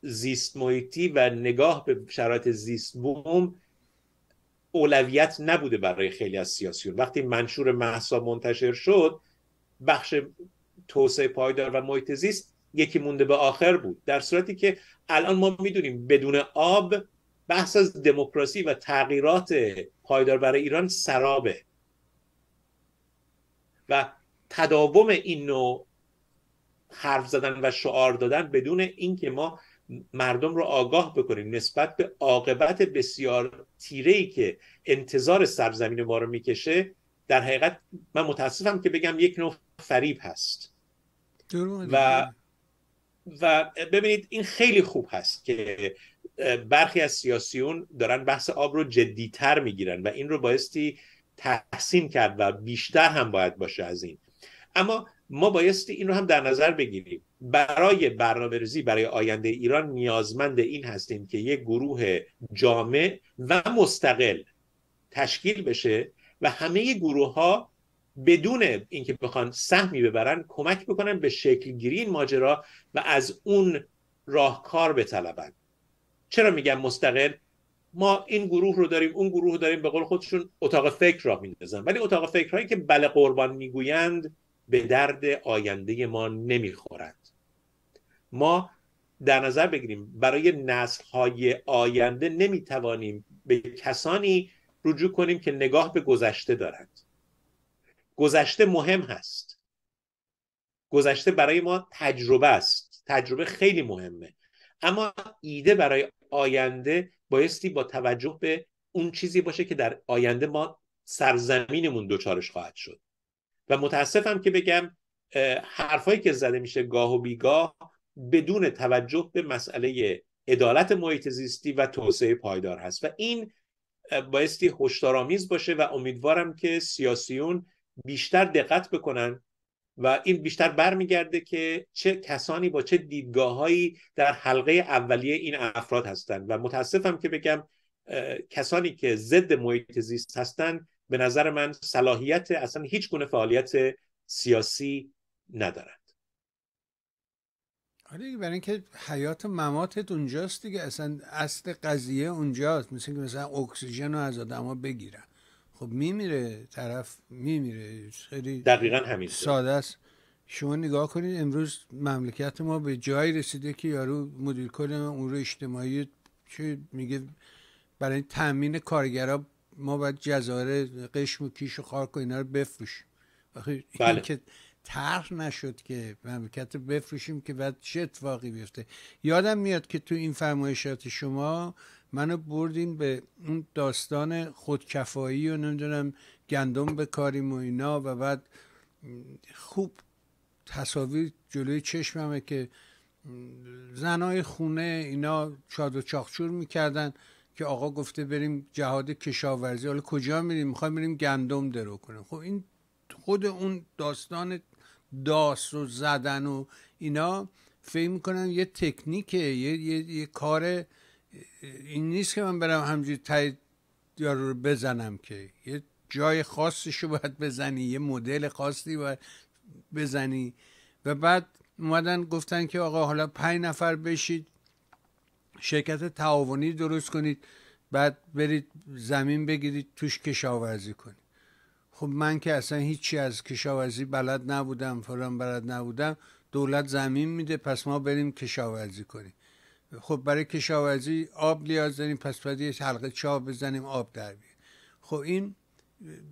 زیست محیطی و نگاه به شرایط زیست بوم اولویت نبوده برای خیلی از سیاسیون وقتی منشور محسا منتشر شد بخش توسعه پایدار و محیط زیست یکی مونده به آخر بود در صورتی که الان ما میدونیم بدون آب بحث از دموکراسی و تغییرات پایدار برای ایران سرابه و تداوم این نوع حرف زدن و شعار دادن بدون اینکه ما مردم رو آگاه بکنیم نسبت به عاقبت بسیار تیره ای که انتظار سرزمین ما رو میکشه در حقیقت من متاسفم که بگم یک نوع فریب هست و و ببینید این خیلی خوب هست که برخی از سیاسیون دارن بحث آب رو جدیتر میگیرن و این رو بایستی تحسین کرد و بیشتر هم باید باشه از این اما ما بایستی این رو هم در نظر بگیریم برای برنامه‌ریزی برای آینده ایران نیازمند این هستیم که یک گروه جامع و مستقل تشکیل بشه و همه گروه ها بدون اینکه بخوان سهمی ببرن کمک بکنن به شکل گیری این ماجرا و از اون راهکار بطلبن چرا میگم مستقل ما این گروه رو داریم اون گروه رو داریم به قول خودشون اتاق فکر را میندازن ولی اتاق فکرهایی که بله قربان میگویند به درد آینده ما نمیخورند ما در نظر بگیریم برای های آینده نمیتوانیم به کسانی رجوع کنیم که نگاه به گذشته دارند گذشته مهم هست گذشته برای ما تجربه است تجربه خیلی مهمه اما ایده برای آینده بایستی با توجه به اون چیزی باشه که در آینده ما سرزمینمون دوچارش خواهد شد و متاسفم که بگم حرفایی که زده میشه گاه و بیگاه بدون توجه به مسئله عدالت محیط زیستی و توسعه پایدار هست و این بایستی هشدارآمیز باشه و امیدوارم که سیاسیون بیشتر دقت بکنن و این بیشتر برمیگرده که چه کسانی با چه دیدگاههایی در حلقه اولیه این افراد هستند و متاسفم که بگم کسانی که ضد محیط زیست هستند به نظر من صلاحیت اصلا هیچ گونه فعالیت سیاسی ندارند آره برای اینکه حیات مماتت اونجاست دیگه اصلا اصل قضیه اونجاست مثل که مثلا اکسیژن رو از آدما بگیرن خب میمیره طرف میمیره خیلی دقیقا همین ساده است شما نگاه کنید امروز مملکت ما به جایی رسیده که یارو مدیر کل رو اجتماعی چه میگه برای تامین کارگرا ما باید جزاره قشم و کیش و خارک و اینا رو بفروشیم این بله. که طرح نشد که مملکت رو بفروشیم که بعد چه اتفاقی بیفته یادم میاد که تو این فرمایشات شما منو بردین به اون داستان خودکفایی و نمیدونم گندم بکاریم و اینا و بعد خوب تصاویر جلوی چشممه که زنای خونه اینا چاد و چاخچور میکردن که آقا گفته بریم جهاد کشاورزی حالا کجا میریم میخوایم بریم گندم درو کنیم خب این خود اون داستان داست و زدن و اینا فکر میکنن یه تکنیکه یه, یه،, یه کار این نیست که من برم همجوری تایید یارو رو بزنم که یه جای خاصش رو باید بزنی یه مدل خاصی باید بزنی و بعد اومدن گفتن که آقا حالا پنج نفر بشید شرکت تعاونی درست کنید بعد برید زمین بگیرید توش کشاورزی کنید خب من که اصلا هیچی از کشاورزی بلد نبودم فلان بلد نبودم دولت زمین میده پس ما بریم کشاورزی کنیم خب برای کشاورزی آب نیاز داریم پس باید یه حلقه چاه بزنیم آب در خب این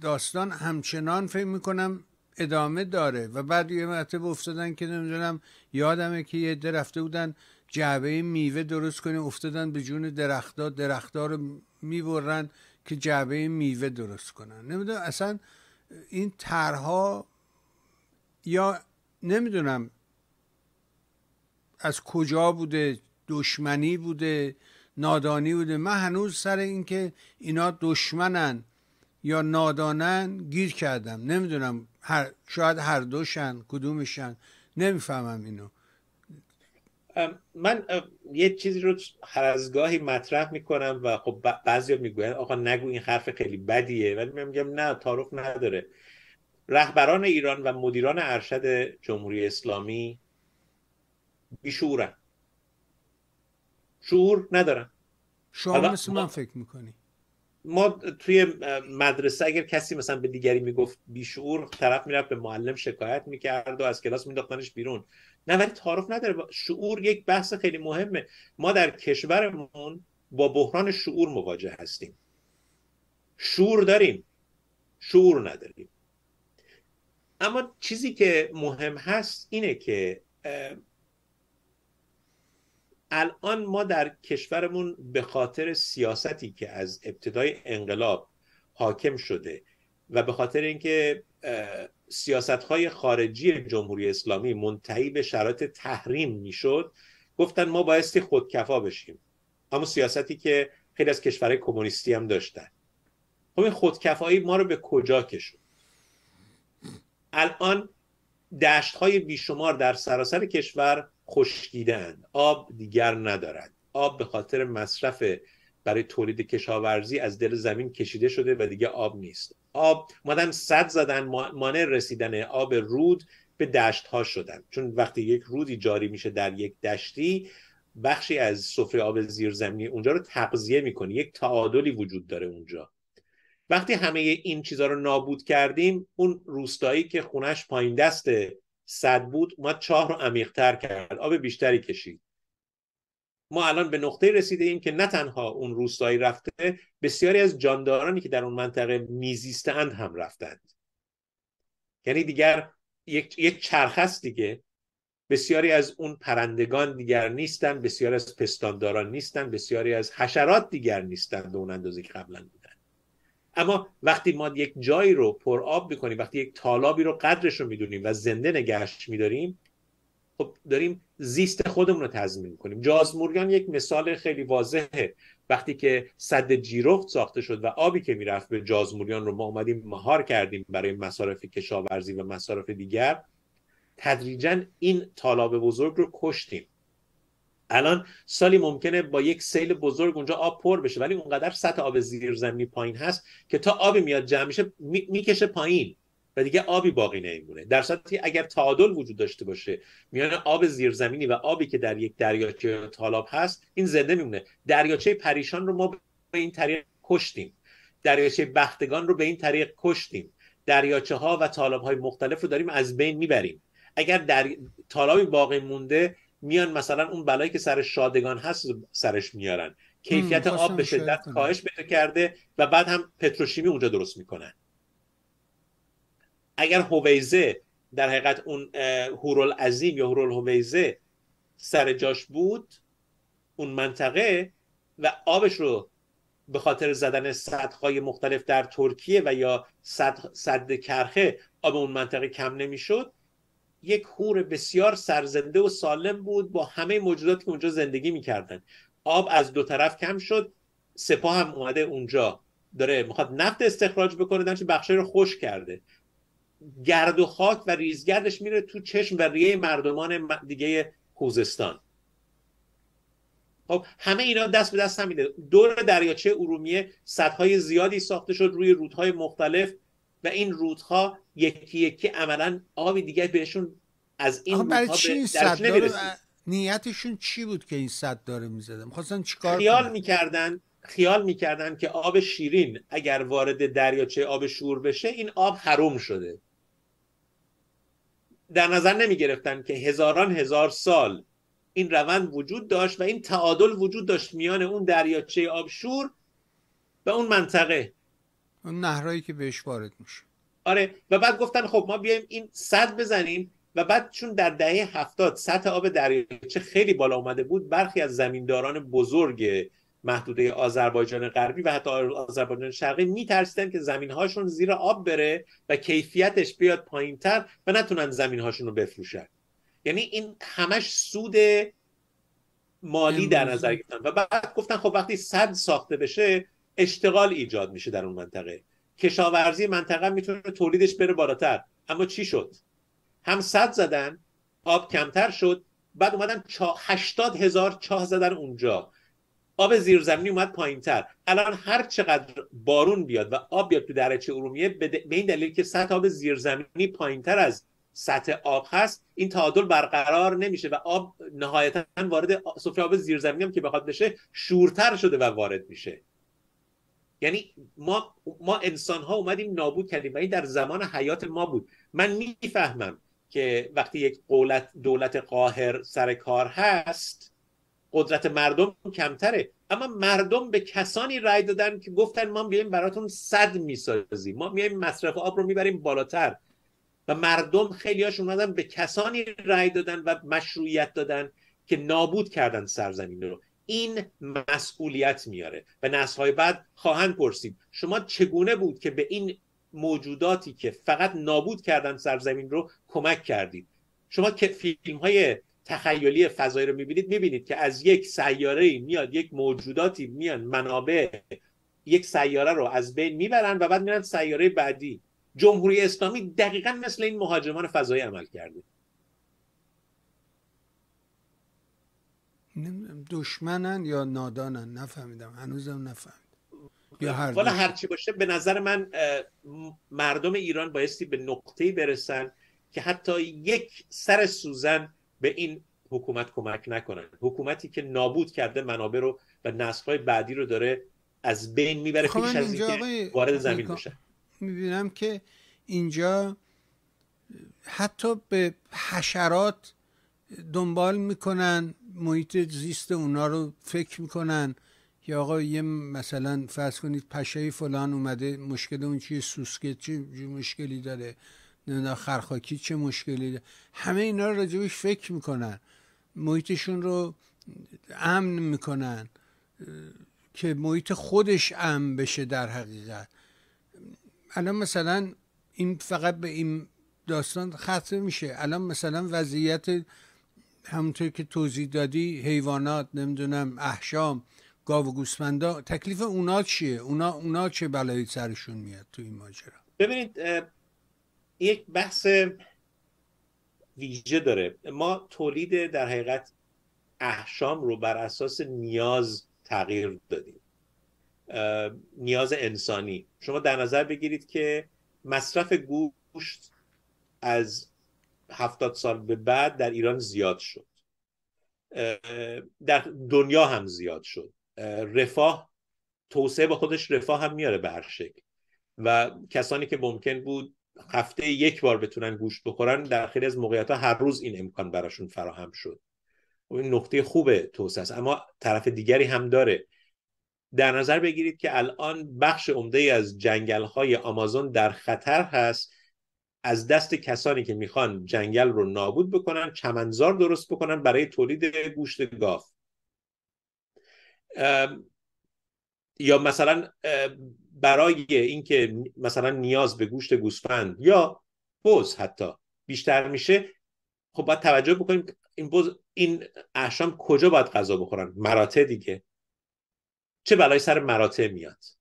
داستان همچنان فکر میکنم ادامه داره و بعد یه مرتب افتادن که نمیدونم یادمه که یه درفته رفته بودن جعبه میوه درست کنیم افتادن به جون درخت درختها رو میبرن که جعبه میوه درست کنن نمیدونم اصلا این طرها یا نمیدونم از کجا بوده دشمنی بوده نادانی بوده من هنوز سر اینکه اینا دشمنن یا نادانن گیر کردم نمیدونم هر شاید هر دوشن کدومشن نمیفهمم اینو من یه چیزی رو هر از گاهی مطرح میکنم و خب بعضیا میگوین آقا نگو این حرف خیلی بدیه ولی من میگم نه تعارف نداره رهبران ایران و مدیران ارشد جمهوری اسلامی بیشورن شعور ندارن شما مثل من فکر میکنی ما توی مدرسه اگر کسی مثلا به دیگری میگفت بیشعور طرف میرفت به معلم شکایت میکرد و از کلاس مینداختنش بیرون نه ولی تعارف نداره شعور یک بحث خیلی مهمه ما در کشورمون با بحران شعور مواجه هستیم شعور داریم شعور نداریم اما چیزی که مهم هست اینه که الان ما در کشورمون به خاطر سیاستی که از ابتدای انقلاب حاکم شده و به خاطر اینکه سیاستهای خارجی جمهوری اسلامی منتهی به شرایط تحریم میشد گفتن ما بایستی خودکفا بشیم اما سیاستی که خیلی از کشورهای کمونیستی هم داشتن خب این خودکفایی ما رو به کجا کشون الان دشت بیشمار در سراسر کشور خشکیدن آب دیگر ندارد آب به خاطر مصرف برای تولید کشاورزی از دل زمین کشیده شده و دیگه آب نیست آب مادن صد زدن مانع رسیدن آب رود به دشت ها شدن چون وقتی یک رودی جاری میشه در یک دشتی بخشی از سفره آب زیرزمینی اونجا رو تقضیه میکنه یک تعادلی وجود داره اونجا وقتی همه این چیزها رو نابود کردیم اون روستایی که خونش پایین دسته صد بود ما چاه رو عمیقتر کرد آب بیشتری کشید ما الان به نقطه رسیده ایم که نه تنها اون روستایی رفته بسیاری از جاندارانی که در اون منطقه میزیستند هم رفتند یعنی دیگر یک, یک چرخ دیگه بسیاری از اون پرندگان دیگر نیستند بسیاری از پستانداران نیستن بسیاری از حشرات دیگر نیستند به اون اندازه که قبلا اما وقتی ما یک جایی رو پر آب میکنیم وقتی یک تالابی رو قدرش رو میدونیم و زنده نگهش میداریم خب داریم زیست خودمون رو تضمین میکنیم جاز یک مثال خیلی واضحه وقتی که صد جیرفت ساخته شد و آبی که میرفت به جاز رو ما اومدیم مهار کردیم برای مصارف کشاورزی و مصارف دیگر تدریجا این تالاب بزرگ رو کشتیم الان سالی ممکنه با یک سیل بزرگ اونجا آب پر بشه ولی اونقدر سطح آب زیرزمینی پایین هست که تا آبی میاد جمع میشه میکشه پایین و دیگه آبی باقی نمیمونه در صورتی اگر تعادل وجود داشته باشه میان آب زیرزمینی و آبی که در یک دریاچه تالاب هست این زنده میمونه دریاچه پریشان رو ما به این طریق کشتیم دریاچه بختگان رو به این طریق کشتیم دریاچه ها و تالاب های مختلف رو داریم از بین میبریم اگر در... باقی مونده میان مثلا اون بلایی که سر شادگان هست سرش میارن کیفیت آب به شدت کاهش پیدا کرده و بعد هم پتروشیمی اونجا درست میکنن اگر هویزه در حقیقت اون عظیم یا هویزه سر جاش بود اون منطقه و آبش رو به خاطر زدن سدهای مختلف در ترکیه و یا سد, کرخه آب اون منطقه کم نمیشد یک خور بسیار سرزنده و سالم بود با همه موجوداتی که اونجا زندگی میکردن آب از دو طرف کم شد سپاه هم اومده اونجا داره میخواد نفت استخراج بکنه دانش بخشه رو خوش کرده گرد و خاک و ریزگردش میره تو چشم و ریه مردمان دیگه خوزستان خب، همه اینا دست به دست هم میده دور دریاچه ارومیه سدهای زیادی ساخته شد روی رودهای مختلف و این رودها یکی یکی عملا آبی دیگه بهشون از این رودها نبیرسید. نیتشون چی بود که این صد داره میزدم خواستن چیکار خیال میکردن خیال میکردن که آب شیرین اگر وارد دریاچه آب شور بشه این آب حروم شده در نظر نمی که هزاران هزار سال این روند وجود داشت و این تعادل وجود داشت میان اون دریاچه آب شور و اون منطقه اون نهرایی که بهش وارد میشه آره و بعد گفتن خب ما بیایم این صد بزنیم و بعد چون در دهه هفتاد سطح آب دریاچه خیلی بالا اومده بود برخی از زمینداران بزرگ محدوده آذربایجان غربی و حتی آذربایجان شرقی میترسیدن که زمینهاشون زیر آب بره و کیفیتش بیاد پایینتر و نتونن زمینهاشون رو بفروشن یعنی این همش سود مالی در نظر گرفتن و بعد گفتن خب وقتی صد ساخته بشه اشتغال ایجاد میشه در اون منطقه کشاورزی منطقه میتونه تولیدش بره بالاتر اما چی شد هم صد زدن آب کمتر شد بعد اومدن چا... هشتاد هزار چاه زدن اونجا آب زیرزمینی اومد تر. الان هر چقدر بارون بیاد و آب بیاد تو درچه ارومیه به, این دلیل که سطح آب زیرزمینی تر از سطح آب هست این تعادل برقرار نمیشه و آب نهایتا وارد سفره آب زیرزمینی هم که بخواد بشه شورتر شده و وارد میشه یعنی ما ما انسان ها اومدیم نابود کردیم و این در زمان حیات ما بود من میفهمم که وقتی یک قولت دولت قاهر سر کار هست قدرت مردم کمتره اما مردم به کسانی رای دادن که گفتن ما بیایم براتون صد میسازیم ما میایم مصرف آب رو میبریم بالاتر و مردم خیلی هاشون به کسانی رای دادن و مشروعیت دادن که نابود کردن سرزمین رو این مسئولیت میاره و نسلهای بعد خواهند پرسید شما چگونه بود که به این موجوداتی که فقط نابود کردن سرزمین رو کمک کردید شما که فیلم های تخیلی فضایی رو میبینید میبینید که از یک سیاره میاد یک موجوداتی میان منابع یک سیاره رو از بین میبرن و بعد میرن سیاره بعدی جمهوری اسلامی دقیقا مثل این مهاجمان فضایی عمل کرده دشمنن یا نادانن نفهمیدم هنوزم نفهمید. یا هر والا هرچی باشه به نظر من مردم ایران بایستی به نقطه‌ای برسن که حتی یک سر سوزن به این حکومت کمک نکنن حکومتی که نابود کرده منابع رو و نسل‌های بعدی رو داره از بین میبره خب پیش از اینکه وارد زمین بشه میبینم که اینجا حتی به حشرات دنبال میکنن محیط زیست اونا رو فکر میکنن یا آقا یه مثلا فرض کنید پشه فلان اومده مشکل اون چیه سوسکه چه مشکلی داره نمیدونم خرخاکی چه مشکلی داره همه اینا رو راجبش فکر میکنن محیطشون رو امن میکنن که محیط خودش امن بشه در حقیقت الان مثلا این فقط به این داستان ختم میشه الان مثلا وضعیت همونطور که توضیح دادی حیوانات نمیدونم احشام گاو و گوسفندا تکلیف اونا چیه اونا اونا چه بلایی سرشون میاد تو این ماجرا ببینید یک بحث ویژه داره ما تولید در حقیقت احشام رو بر اساس نیاز تغییر دادیم نیاز انسانی شما در نظر بگیرید که مصرف گوشت از هفتاد سال به بعد در ایران زیاد شد در دنیا هم زیاد شد رفاه توسعه با خودش رفاه هم میاره به هر شکل و کسانی که ممکن بود هفته یک بار بتونن گوشت بخورن در خیلی از موقعیت ها هر روز این امکان براشون فراهم شد خب این نقطه خوب توسعه است اما طرف دیگری هم داره در نظر بگیرید که الان بخش عمده از جنگل های آمازون در خطر هست از دست کسانی که میخوان جنگل رو نابود بکنن چمنزار درست بکنن برای تولید گوشت گاو یا مثلا برای اینکه مثلا نیاز به گوشت گوسفند یا بز حتی بیشتر میشه خب باید توجه بکنیم این بز این احشام کجا باید غذا بخورن مراتع دیگه چه بلای سر مراتع میاد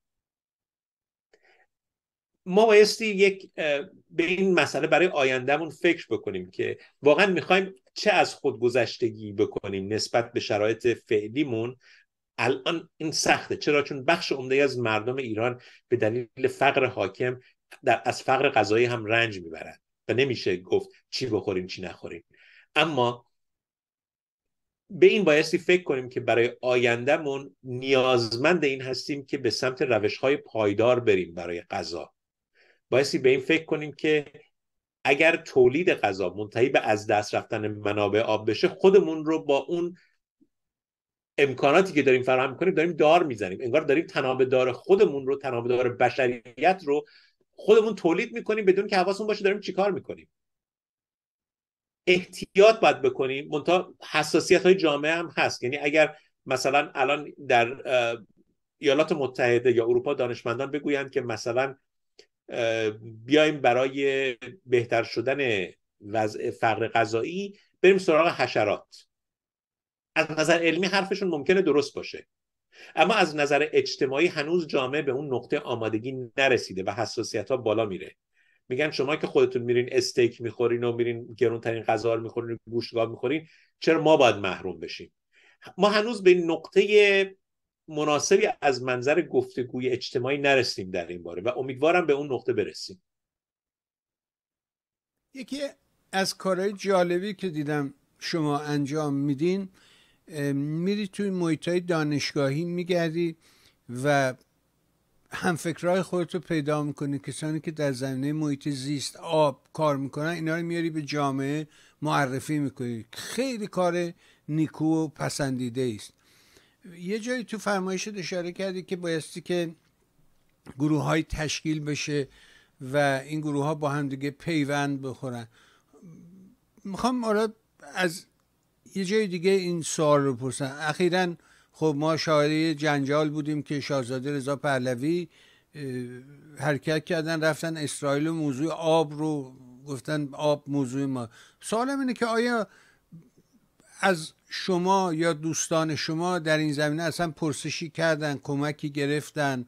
ما بایستی یک به این مسئله برای آیندهمون فکر بکنیم که واقعا میخوایم چه از خود گذشتگی بکنیم نسبت به شرایط فعلیمون الان این سخته چرا چون بخش عمده از مردم ایران به دلیل فقر حاکم در از فقر غذایی هم رنج میبرند و نمیشه گفت چی بخوریم چی نخوریم اما به این بایستی فکر کنیم که برای آیندهمون نیازمند این هستیم که به سمت روشهای پایدار بریم برای غذا بایستی به این فکر کنیم که اگر تولید غذا منتهی به از دست رفتن منابع آب بشه خودمون رو با اون امکاناتی که داریم فراهم میکنیم داریم دار میزنیم انگار داریم دار خودمون رو دار بشریت رو خودمون تولید میکنیم بدون که حواسمون باشه داریم چیکار میکنیم احتیاط باید بکنیم منتها حساسیت های جامعه هم هست یعنی اگر مثلا الان در ایالات متحده یا اروپا دانشمندان بگویند که مثلا بیایم برای بهتر شدن وضع فقر غذایی بریم سراغ حشرات از نظر علمی حرفشون ممکنه درست باشه اما از نظر اجتماعی هنوز جامعه به اون نقطه آمادگی نرسیده و حساسیت ها بالا میره میگن شما که خودتون میرین استیک میخورین و میرین گرونترین غذا رو میخورین و گوشتگاه میخورین چرا ما باید محروم بشیم ما هنوز به نقطه مناسبی از منظر گفتگوی اجتماعی نرسیم در این باره و امیدوارم به اون نقطه برسیم یکی از کارهای جالبی که دیدم شما انجام میدین میری توی محیطهای دانشگاهی میگردی و همفکرهای خودت رو پیدا میکنی کسانی که در زمینه محیط زیست آب کار میکنن اینا رو میاری به جامعه معرفی میکنی خیلی کار نیکو و پسندیده است یه جایی تو فرمایشت اشاره کردی که بایستی که گروه های تشکیل بشه و این گروه ها با هم دیگه پیوند بخورن میخوام حالا از یه جای دیگه این سوال رو پرسن اخیرا خب ما شاهد جنجال بودیم که شاهزاده رضا پهلوی حرکت کردن رفتن اسرائیل و موضوع آب رو گفتن آب موضوع ما سوالم اینه که آیا از شما یا دوستان شما در این زمینه اصلا پرسشی کردن کمکی گرفتن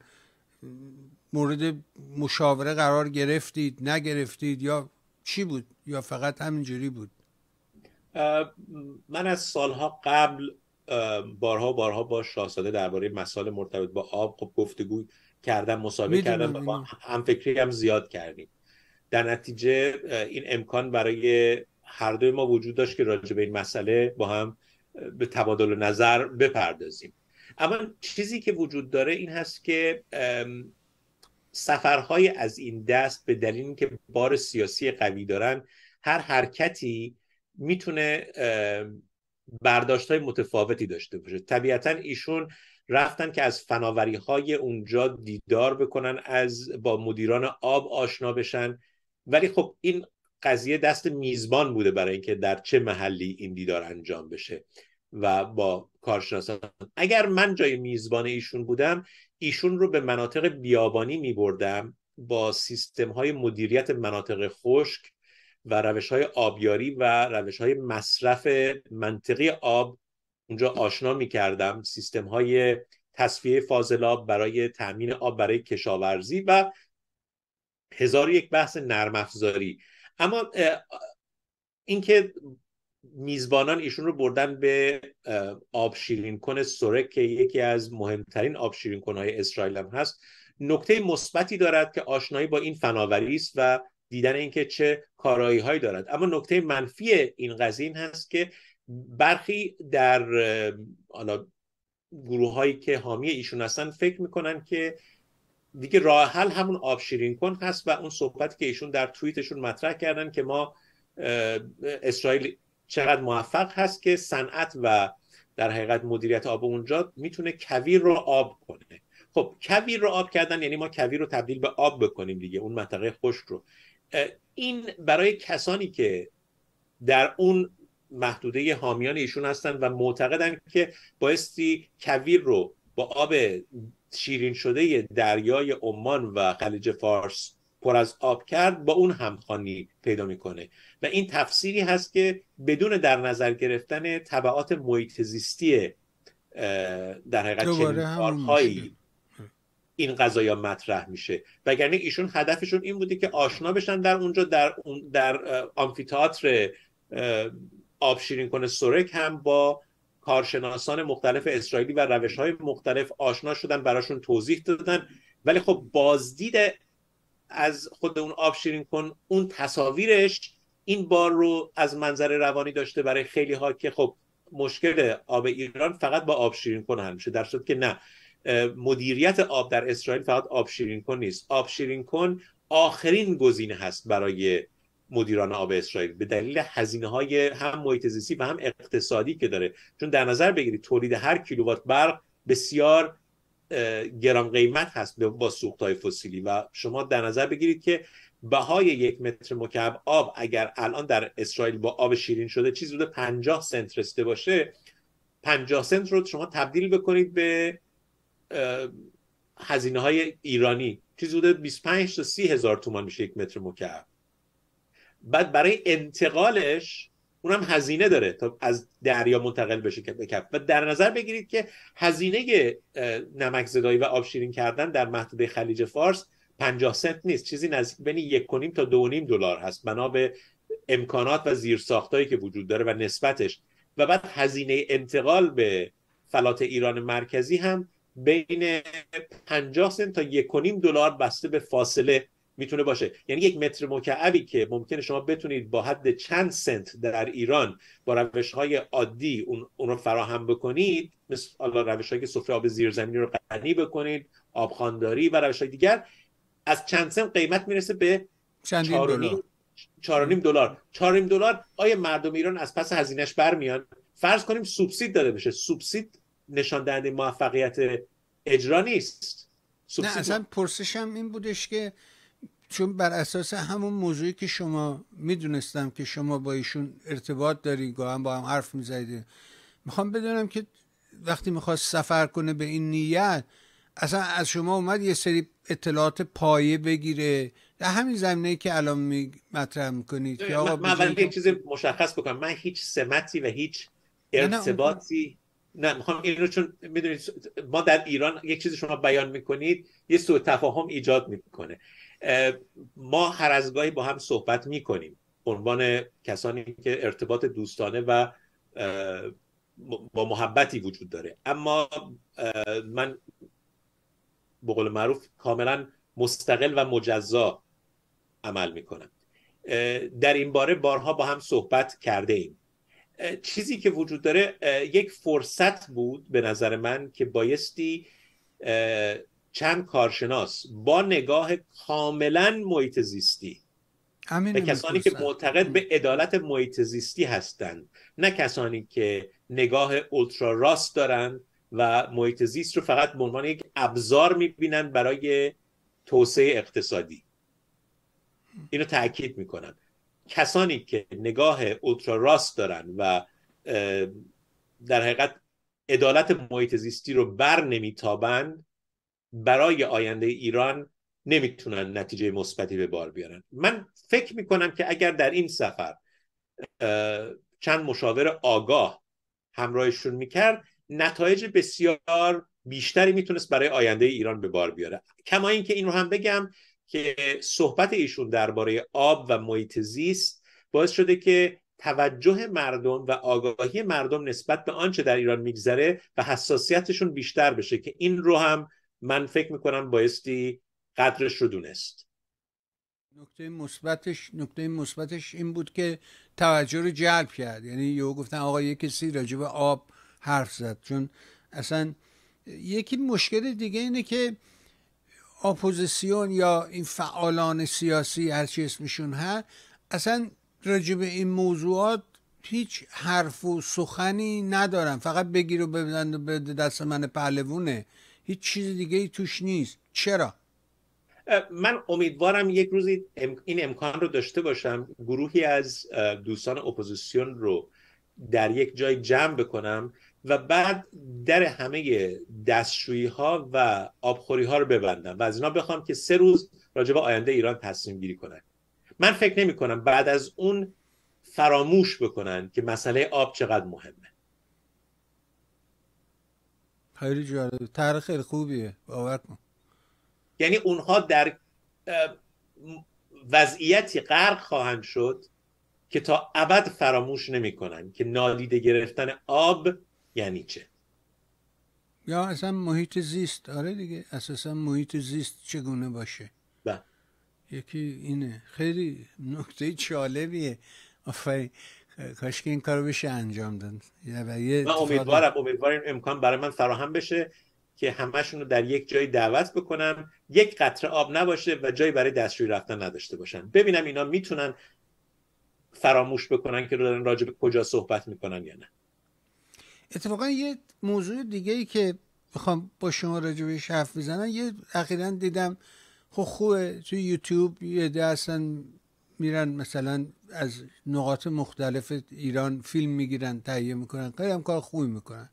مورد مشاوره قرار گرفتید نگرفتید یا چی بود یا فقط همینجوری بود من از سالها قبل بارها بارها با شاهزاده درباره مسائل مرتبط با آب خب گفتگو کردم مسابقه کردم و هم فکری هم زیاد کردیم در نتیجه این امکان برای هر دوی ما وجود داشت که راجع به این مسئله با هم به تبادل نظر بپردازیم اما چیزی که وجود داره این هست که سفرهای از این دست به دلیل اینکه بار سیاسی قوی دارن هر حرکتی میتونه برداشت های متفاوتی داشته باشه طبیعتا ایشون رفتن که از فناوری های اونجا دیدار بکنن از با مدیران آب آشنا بشن ولی خب این قضیه دست میزبان بوده برای اینکه در چه محلی این دیدار انجام بشه و با کارشناسان اگر من جای میزبان ایشون بودم ایشون رو به مناطق بیابانی می بردم با سیستم های مدیریت مناطق خشک و روش های آبیاری و روش های مصرف منطقی آب اونجا آشنا می کردم سیستم های تصفیه فاضلاب برای تأمین آب برای کشاورزی و هزار یک بحث نرم افزاری اما اینکه میزبانان ایشون رو بردن به آب شیرین کن سورک که یکی از مهمترین آب شیرین کنهای اسرائیل هم هست نکته مثبتی دارد که آشنایی با این فناوری است و دیدن اینکه چه کارایی هایی دارد اما نکته منفی این قضیه این هست که برخی در حالا گروه هایی که حامی ایشون هستن فکر میکنن که دیگه راه حل همون آب شیرین کن هست و اون صحبتی که ایشون در توییتشون مطرح کردن که ما اسرائیل چقدر موفق هست که صنعت و در حقیقت مدیریت آب اونجا میتونه کویر رو آب کنه خب کویر رو آب کردن یعنی ما کویر رو تبدیل به آب بکنیم دیگه اون منطقه خشک رو این برای کسانی که در اون محدوده حامیان ایشون هستن و معتقدن که بایستی کویر رو با آب شیرین شده دریای عمان و خلیج فارس پر از آب کرد با اون همخانی پیدا میکنه و این تفسیری هست که بدون در نظر گرفتن طبعات محیط زیستی در حقیقت چنین این قضایا مطرح میشه وگرنه ایشون هدفشون این بوده که آشنا بشن در اونجا در در آمفیتاتر آب شیرین کنه سورک هم با کارشناسان مختلف اسرائیلی و روش های مختلف آشنا شدن براشون توضیح دادن ولی خب بازدید از خود اون شیرین کن اون تصاویرش این بار رو از منظر روانی داشته برای خیلی ها که خب مشکل آب ایران فقط با آب شیرین کن حل میشه در صورت که نه مدیریت آب در اسرائیل فقط آب شیرین کن نیست آب شیرین کن آخرین گزینه هست برای مدیران آب اسرائیل به دلیل هزینه های هم محیط زیستی و هم اقتصادی که داره چون در نظر بگیرید تولید هر کیلووات برق بسیار گران قیمت هست با سوخت های فسیلی و شما در نظر بگیرید که بهای یک متر مکعب آب اگر الان در اسرائیل با آب شیرین شده چیزی بوده 50 سنت رسیده باشه 50 سنت رو شما تبدیل بکنید به هزینه های ایرانی چیزی بوده 25 تا 30 هزار تومان میشه یک متر مکعب بعد برای انتقالش اونم هزینه داره تا از دریا منتقل بشه که بکف و در نظر بگیرید که هزینه نمک زدایی و آب شیرین کردن در محدوده خلیج فارس 50 سنت نیست چیزی نزدیک بین یک کنیم تا دو نیم دلار هست بنا به امکانات و ساختایی که وجود داره و نسبتش و بعد هزینه انتقال به فلات ایران مرکزی هم بین 50 سنت تا یک کنیم دلار بسته به فاصله میتونه باشه یعنی یک متر مکعبی که ممکنه شما بتونید با حد چند سنت در ایران با روش های عادی اون, رو فراهم بکنید مثل روش هایی که سفره آب زیرزمینی رو غنی بکنید آبخانداری و روش های دیگر از چند سنت قیمت میرسه به نیم دلار چهارونیم دلار دلار آیا مردم ایران از پس هزینهش برمیان فرض کنیم سوبسید داده بشه سوبسید نشان دهنده موفقیت اجرا نیست نه اصلا پرسشم این بودش که چون بر اساس همون موضوعی که شما میدونستم که شما با ایشون ارتباط دارید هم با هم حرف میزدید میخوام بدونم که وقتی میخواست سفر کنه به این نیت اصلا از شما اومد یه سری اطلاعات پایه بگیره در همین زمینه که الان می مطرح میکنید که آقا من اول یه مشخص بکنم من هیچ سمتی و هیچ ارتباطی نه میخوام اینو چون میدونید ما در ایران یک چیزی شما بیان میکنید یه سوء تفاهم ایجاد میکنه ما هر از گاهی با هم صحبت میکنیم عنوان کسانی که ارتباط دوستانه و با محبتی وجود داره اما من به قول معروف کاملا مستقل و مجزا عمل میکنم در این باره بارها با هم صحبت کرده ایم چیزی که وجود داره یک فرصت بود به نظر من که بایستی چند کارشناس با نگاه کاملا محیط زیستی به کسانی که معتقد به عدالت محیط زیستی هستند نه کسانی که نگاه اولترا راست دارند و محیط زیست رو فقط به عنوان یک ابزار میبینن برای توسعه اقتصادی اینو تاکید میکنم کسانی که نگاه اولترا راست دارن و در حقیقت عدالت محیط زیستی رو بر نمیتابند برای آینده ایران نمیتونن نتیجه مثبتی به بار بیارن من فکر میکنم که اگر در این سفر چند مشاور آگاه همراهشون میکرد نتایج بسیار بیشتری میتونست برای آینده ایران به بار بیاره کما اینکه این رو هم بگم که صحبت ایشون درباره آب و محیط زیست باعث شده که توجه مردم و آگاهی مردم نسبت به آنچه در ایران میگذره و حساسیتشون بیشتر بشه که این رو هم من فکر میکنم بایستی قدرش رو دونست نکته مثبتش نکته مثبتش این بود که توجه رو جلب کرد یعنی یهو گفتن آقا یه کسی راجع آب حرف زد چون اصلا یکی مشکل دیگه اینه که اپوزیسیون یا این فعالان سیاسی هرچی اسمشون هست اصلا راجع به این موضوعات هیچ حرف و سخنی ندارن فقط بگیر و ببینند به دست من پهلوونه هیچ چیز دیگه ای توش نیست چرا من امیدوارم یک روزی این امکان رو داشته باشم گروهی از دوستان اپوزیسیون رو در یک جای جمع بکنم و بعد در همه دستشویی ها و آبخوری ها رو ببندم و از اینا بخوام که سه روز راجع به آینده ایران تصمیم گیری کنن من فکر نمی کنم بعد از اون فراموش بکنن که مسئله آب چقدر مهمه خیلی جالب خیلی خوبیه باور کن یعنی اونها در وضعیتی غرق خواهند شد که تا ابد فراموش نمیکنن که نالیده گرفتن آب یعنی چه یا اصلا محیط زیست آره دیگه اساسا محیط زیست چگونه باشه با. بله. یکی اینه خیلی نکته چالبیه آفرین کاش که این کارو بشه انجام دادن من امیدوارم امیدوارم امکان برای من فراهم بشه که همشون رو در یک جای دعوت بکنم یک قطره آب نباشه و جایی برای دستشوی رفتن نداشته باشن ببینم اینا میتونن فراموش بکنن که دارن راجع به کجا صحبت میکنن یا نه اتفاقا یه موضوع دیگه ای که میخوام با شما راجبش حرف بزنم یه اخیرا دیدم خب خوبه توی یوتیوب یه ده میرن مثلا از نقاط مختلف ایران فیلم میگیرن تهیه میکنن خیلی هم کار خوبی میکنن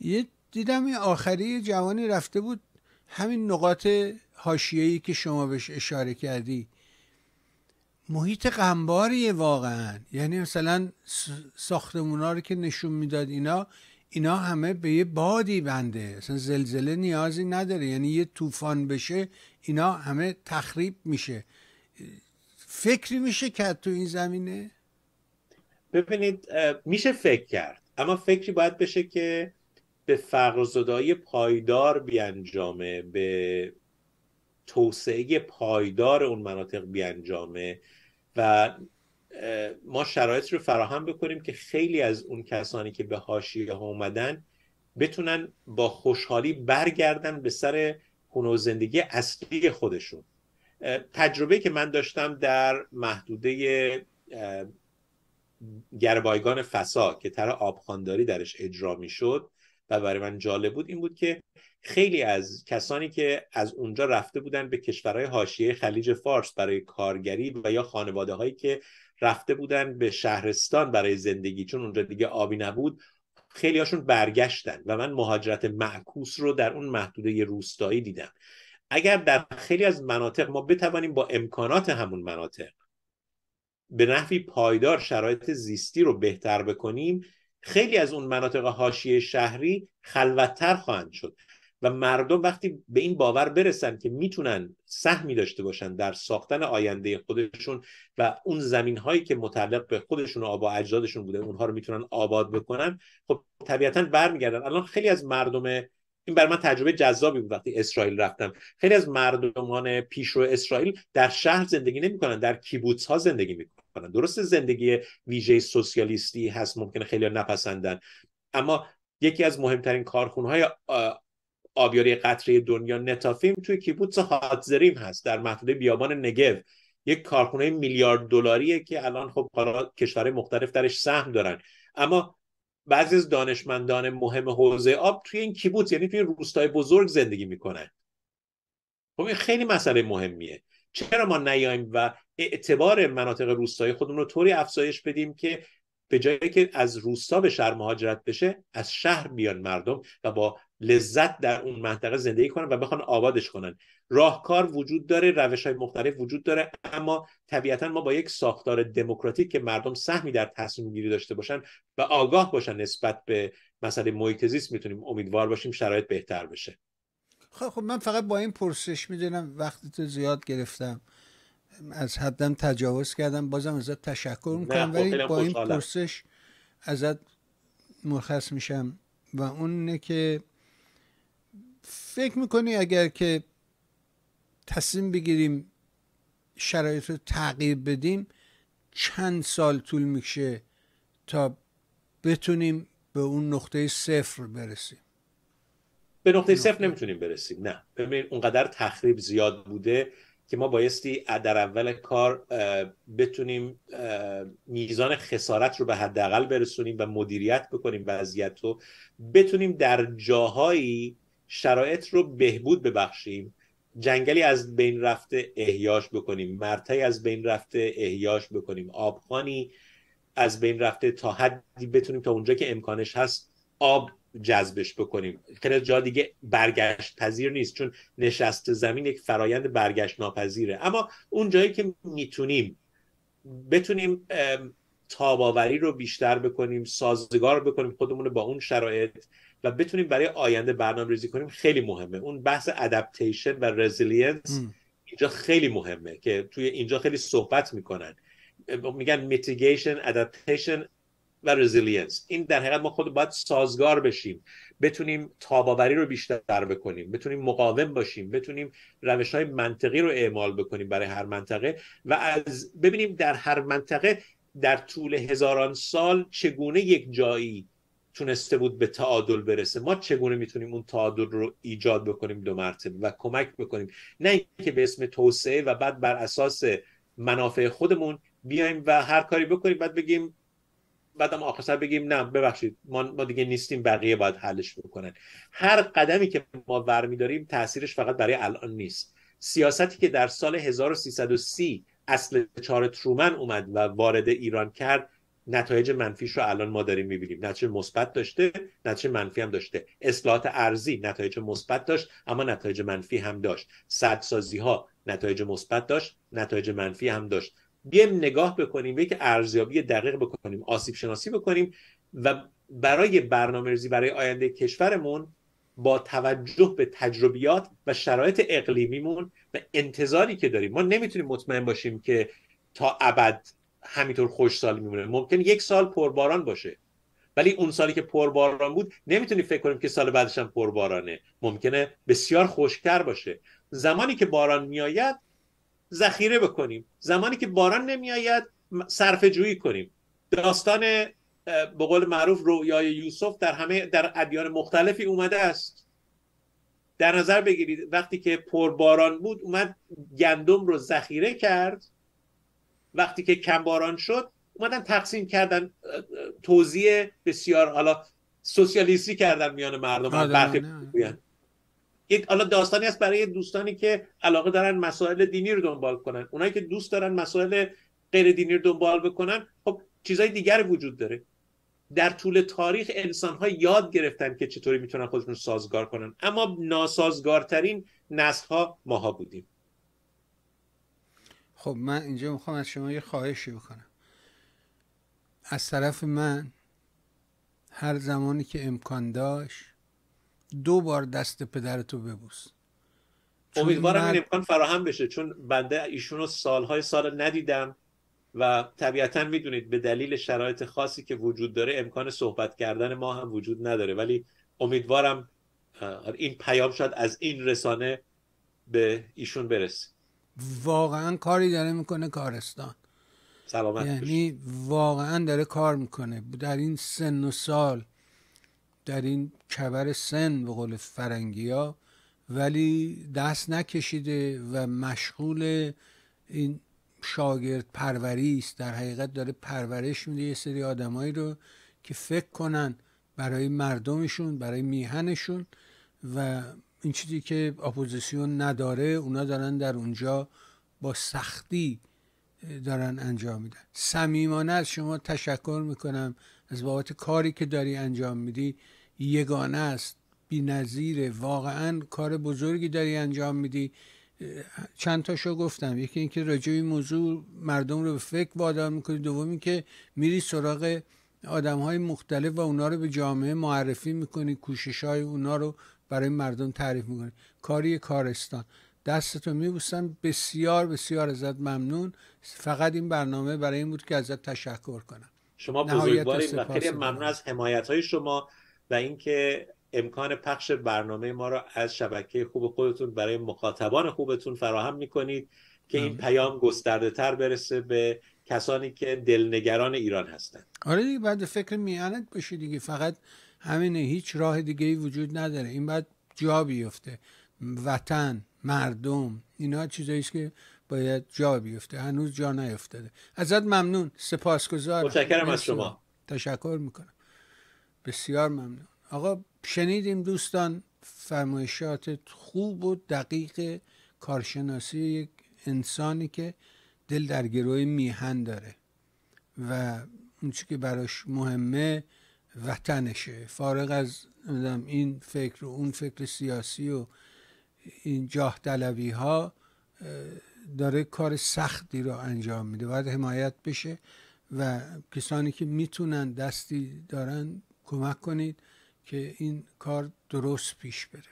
یه دیدم این آخری جوانی رفته بود همین نقاط حاشیه‌ای که شما بهش اشاره کردی محیط غمباریه واقعا یعنی مثلا ساختمونا رو که نشون میداد اینا اینا همه به یه بادی بنده اصلا زلزله نیازی نداره یعنی یه طوفان بشه اینا همه تخریب میشه فکری میشه کرد تو این زمینه ببینید میشه فکر کرد اما فکری باید بشه که به فقر پایدار بیانجامه به توسعه پایدار اون مناطق بیانجامه و ما شرایط رو فراهم بکنیم که خیلی از اون کسانی که به هاشیه ها اومدن بتونن با خوشحالی برگردن به سر خونه و زندگی اصلی خودشون تجربه که من داشتم در محدوده گربایگان فسا که تر آبخانداری درش اجرا میشد و برای من جالب بود این بود که خیلی از کسانی که از اونجا رفته بودن به کشورهای حاشیه خلیج فارس برای کارگری و یا خانواده هایی که رفته بودن به شهرستان برای زندگی چون اونجا دیگه آبی نبود خیلی هاشون برگشتن و من مهاجرت معکوس رو در اون محدوده روستایی دیدم اگر در خیلی از مناطق ما بتوانیم با امکانات همون مناطق به نحوی پایدار شرایط زیستی رو بهتر بکنیم خیلی از اون مناطق حاشیه شهری خلوتتر خواهند شد و مردم وقتی به این باور برسن که میتونن سهمی داشته باشن در ساختن آینده خودشون و اون زمین هایی که متعلق به خودشون و آبا اجدادشون بوده اونها رو میتونن آباد بکنن خب طبیعتا برمیگردن الان خیلی از مردم این برای من تجربه جذابی بود وقتی اسرائیل رفتم خیلی از مردمان پیشرو اسرائیل در شهر زندگی نمیکنن در کیبوتس ها زندگی میکنن درست زندگی ویژه سوسیالیستی هست ممکنه خیلی نپسندن اما یکی از مهمترین کارخونه های آبیاری قطره دنیا نتافیم توی کیبوتس هاتزریم هست در محدوده بیابان نگو یک کارخونه میلیارد دلاریه که الان خب حالا کشورهای مختلف درش سهم دارن اما بعضی از دانشمندان مهم حوزه آب توی این کیبوت یعنی توی روستای بزرگ زندگی میکنن خب این خیلی مسئله مهمیه چرا ما نیایم و اعتبار مناطق روستایی خودمون رو طوری افزایش بدیم که به جایی که از روستا به شهر مهاجرت بشه از شهر بیان مردم و با لذت در اون منطقه زندگی کنن و بخوان آبادش کنن راهکار وجود داره روش های مختلف وجود داره اما طبیعتا ما با یک ساختار دموکراتیک که مردم سهمی در تصمیم گیری داشته باشن و آگاه باشن نسبت به مسئله محیط زیست میتونیم امیدوار باشیم شرایط بهتر بشه خب, خب من فقط با این پرسش میدونم وقتی تو زیاد گرفتم از حدم تجاوز کردم بازم ازت تشکر میکنم خب، ولی با این پرسش ازت مرخص میشم و اون که فکر میکنی اگر که تصمیم بگیریم شرایط رو تغییر بدیم چند سال طول میشه تا بتونیم به اون نقطه صفر برسیم به نقطه صفر نمیتونیم برسیم نه ببین اونقدر تخریب زیاد بوده که ما بایستی در اول کار بتونیم میزان خسارت رو به حداقل برسونیم و مدیریت بکنیم وضعیت رو بتونیم در جاهایی شرایط رو بهبود ببخشیم جنگلی از بین رفته احیاش بکنیم مرتعی از بین رفته احیاش بکنیم آبخانی از بین رفته تا حدی بتونیم تا اونجا که امکانش هست آب جذبش بکنیم خیلی جا دیگه برگشت پذیر نیست چون نشست زمین یک فرایند برگشت ناپذیره اما اون جایی که میتونیم بتونیم تاباوری رو بیشتر بکنیم سازگار بکنیم خودمون رو با اون شرایط و بتونیم برای آینده برنامه ریزی کنیم خیلی مهمه اون بحث ادپتیشن و رزیلینس اینجا خیلی مهمه که توی اینجا خیلی صحبت میکنن میگن میتیگیشن ادپتیشن و رزیلینس این در حقیقت ما خود باید سازگار بشیم بتونیم تاباوری رو بیشتر بکنیم بتونیم مقاوم باشیم بتونیم روش های منطقی رو اعمال بکنیم برای هر منطقه و از ببینیم در هر منطقه در طول هزاران سال چگونه یک جایی تونسته بود به تعادل برسه ما چگونه میتونیم اون تعادل رو ایجاد بکنیم دو مرتبه و کمک بکنیم نه اینکه به اسم توسعه و بعد بر اساس منافع خودمون بیایم و هر کاری بکنیم بعد بگیم بعدم آخر بگیم نه ببخشید ما, ما دیگه نیستیم بقیه باید حلش بکنن هر قدمی که ما برمیداریم تاثیرش فقط برای الان نیست سیاستی که در سال 1330 اصل چهار ترومن اومد و وارد ایران کرد نتایج منفیش رو الان ما داریم میبینیم نتایج مثبت داشته نتایج منفی هم داشته اصلاحات ارزی نتایج مثبت داشت اما نتایج منفی هم داشت سدسازی ها نتایج مثبت داشت نتایج منفی هم داشت بیایم نگاه بکنیم یک ارزیابی دقیق بکنیم آسیب شناسی بکنیم و برای برنامه‌ریزی برای آینده کشورمون با توجه به تجربیات و شرایط اقلیمیمون و انتظاری که داریم ما نمیتونیم مطمئن باشیم که تا ابد همینطور سال میمونه ممکن یک سال پرباران باشه ولی اون سالی که پرباران بود نمیتونیم فکر کنیم که سال بعدش هم پربارانه ممکنه بسیار خوشکر باشه زمانی که باران میآید ذخیره بکنیم زمانی که باران نمیآید صرف جویی کنیم داستان به قول معروف رویای یوسف در همه در ادیان مختلفی اومده است در نظر بگیرید وقتی که پرباران بود اومد گندم رو ذخیره کرد وقتی که کمباران شد اومدن تقسیم کردن توزیع بسیار حالا سوسیالیستی کردن میان مردم برخی یک حالا داستانی است برای دوستانی که علاقه دارن مسائل دینی رو دنبال کنن اونایی که دوست دارن مسائل غیر دینی رو دنبال بکنن خب چیزای دیگر وجود داره در طول تاریخ انسان ها یاد گرفتن که چطوری میتونن خودشون سازگار کنن اما ناسازگارترین نسل ها ماها بودیم خب من اینجا میخوام از شما یه خواهشی بکنم از طرف من هر زمانی که امکان داشت دو بار دست پدرتو ببوس امیدوارم این امکان فراهم بشه چون بنده ایشون سالهای سال ندیدم و طبیعتا میدونید به دلیل شرایط خاصی که وجود داره امکان صحبت کردن ما هم وجود نداره ولی امیدوارم این پیام شاید از این رسانه به ایشون برسه واقعا کاری داره میکنه کارستان سلامت یعنی واقعا داره کار میکنه در این سن و سال در این کبر سن به قول فرنگی ها ولی دست نکشیده و مشغول این شاگرد پروری است در حقیقت داره پرورش میده یه سری آدمایی رو که فکر کنن برای مردمشون برای میهنشون و این چیزی که اپوزیسیون نداره اونا دارن در اونجا با سختی دارن انجام میدن صمیمانه از شما تشکر میکنم از بابت کاری که داری انجام میدی یگانه است نظیره واقعا کار بزرگی داری انجام میدی چند تاشو گفتم یکی اینکه راجع این موضوع مردم رو به فکر وادار میکنی دومی که میری سراغ آدم های مختلف و اونا رو به جامعه معرفی میکنی کوشش های اونا رو برای مردم تعریف میکنی کاری کارستان دستتو میبوسم بسیار بسیار ازت ممنون فقط این برنامه برای این بود که ازت تشکر کنم شما بزرگواریم و خیلی ممنون از حمایت های شما و اینکه امکان پخش برنامه ما را از شبکه خوب خودتون برای مخاطبان خوبتون فراهم میکنید که این پیام گسترده تر برسه به کسانی که دلنگران ایران هستند آره دیگه بعد فکر میانت باشی دیگه فقط همینه هیچ راه دیگه ای وجود نداره این باید جا بیفته وطن مردم اینا چیزایی که باید جا بیفته هنوز جا نیفتاده ازت ممنون سپاسگزارم متشکرم از شما تشکر میکنم بسیار ممنون آقا شنیدیم دوستان فرمایشات خوب و دقیق کارشناسی یک انسانی که دل در گروه میهن داره و اون که براش مهمه وطنشه فارغ از این فکر و اون فکر سیاسی و این جاه دلوی ها داره کار سختی رو انجام میده باید حمایت بشه و کسانی که میتونن دستی دارن کمک کنید که این کار درست پیش بره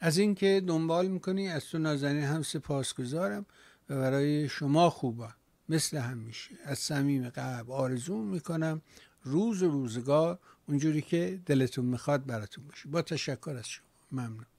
از اینکه دنبال میکنی از تو نازنین هم سپاسگزارم و برای شما خوبه. مثل همیشه از صمیم قلب آرزو میکنم روز و روزگار اونجوری که دلتون میخواد براتون باشه با تشکر از شما ممنون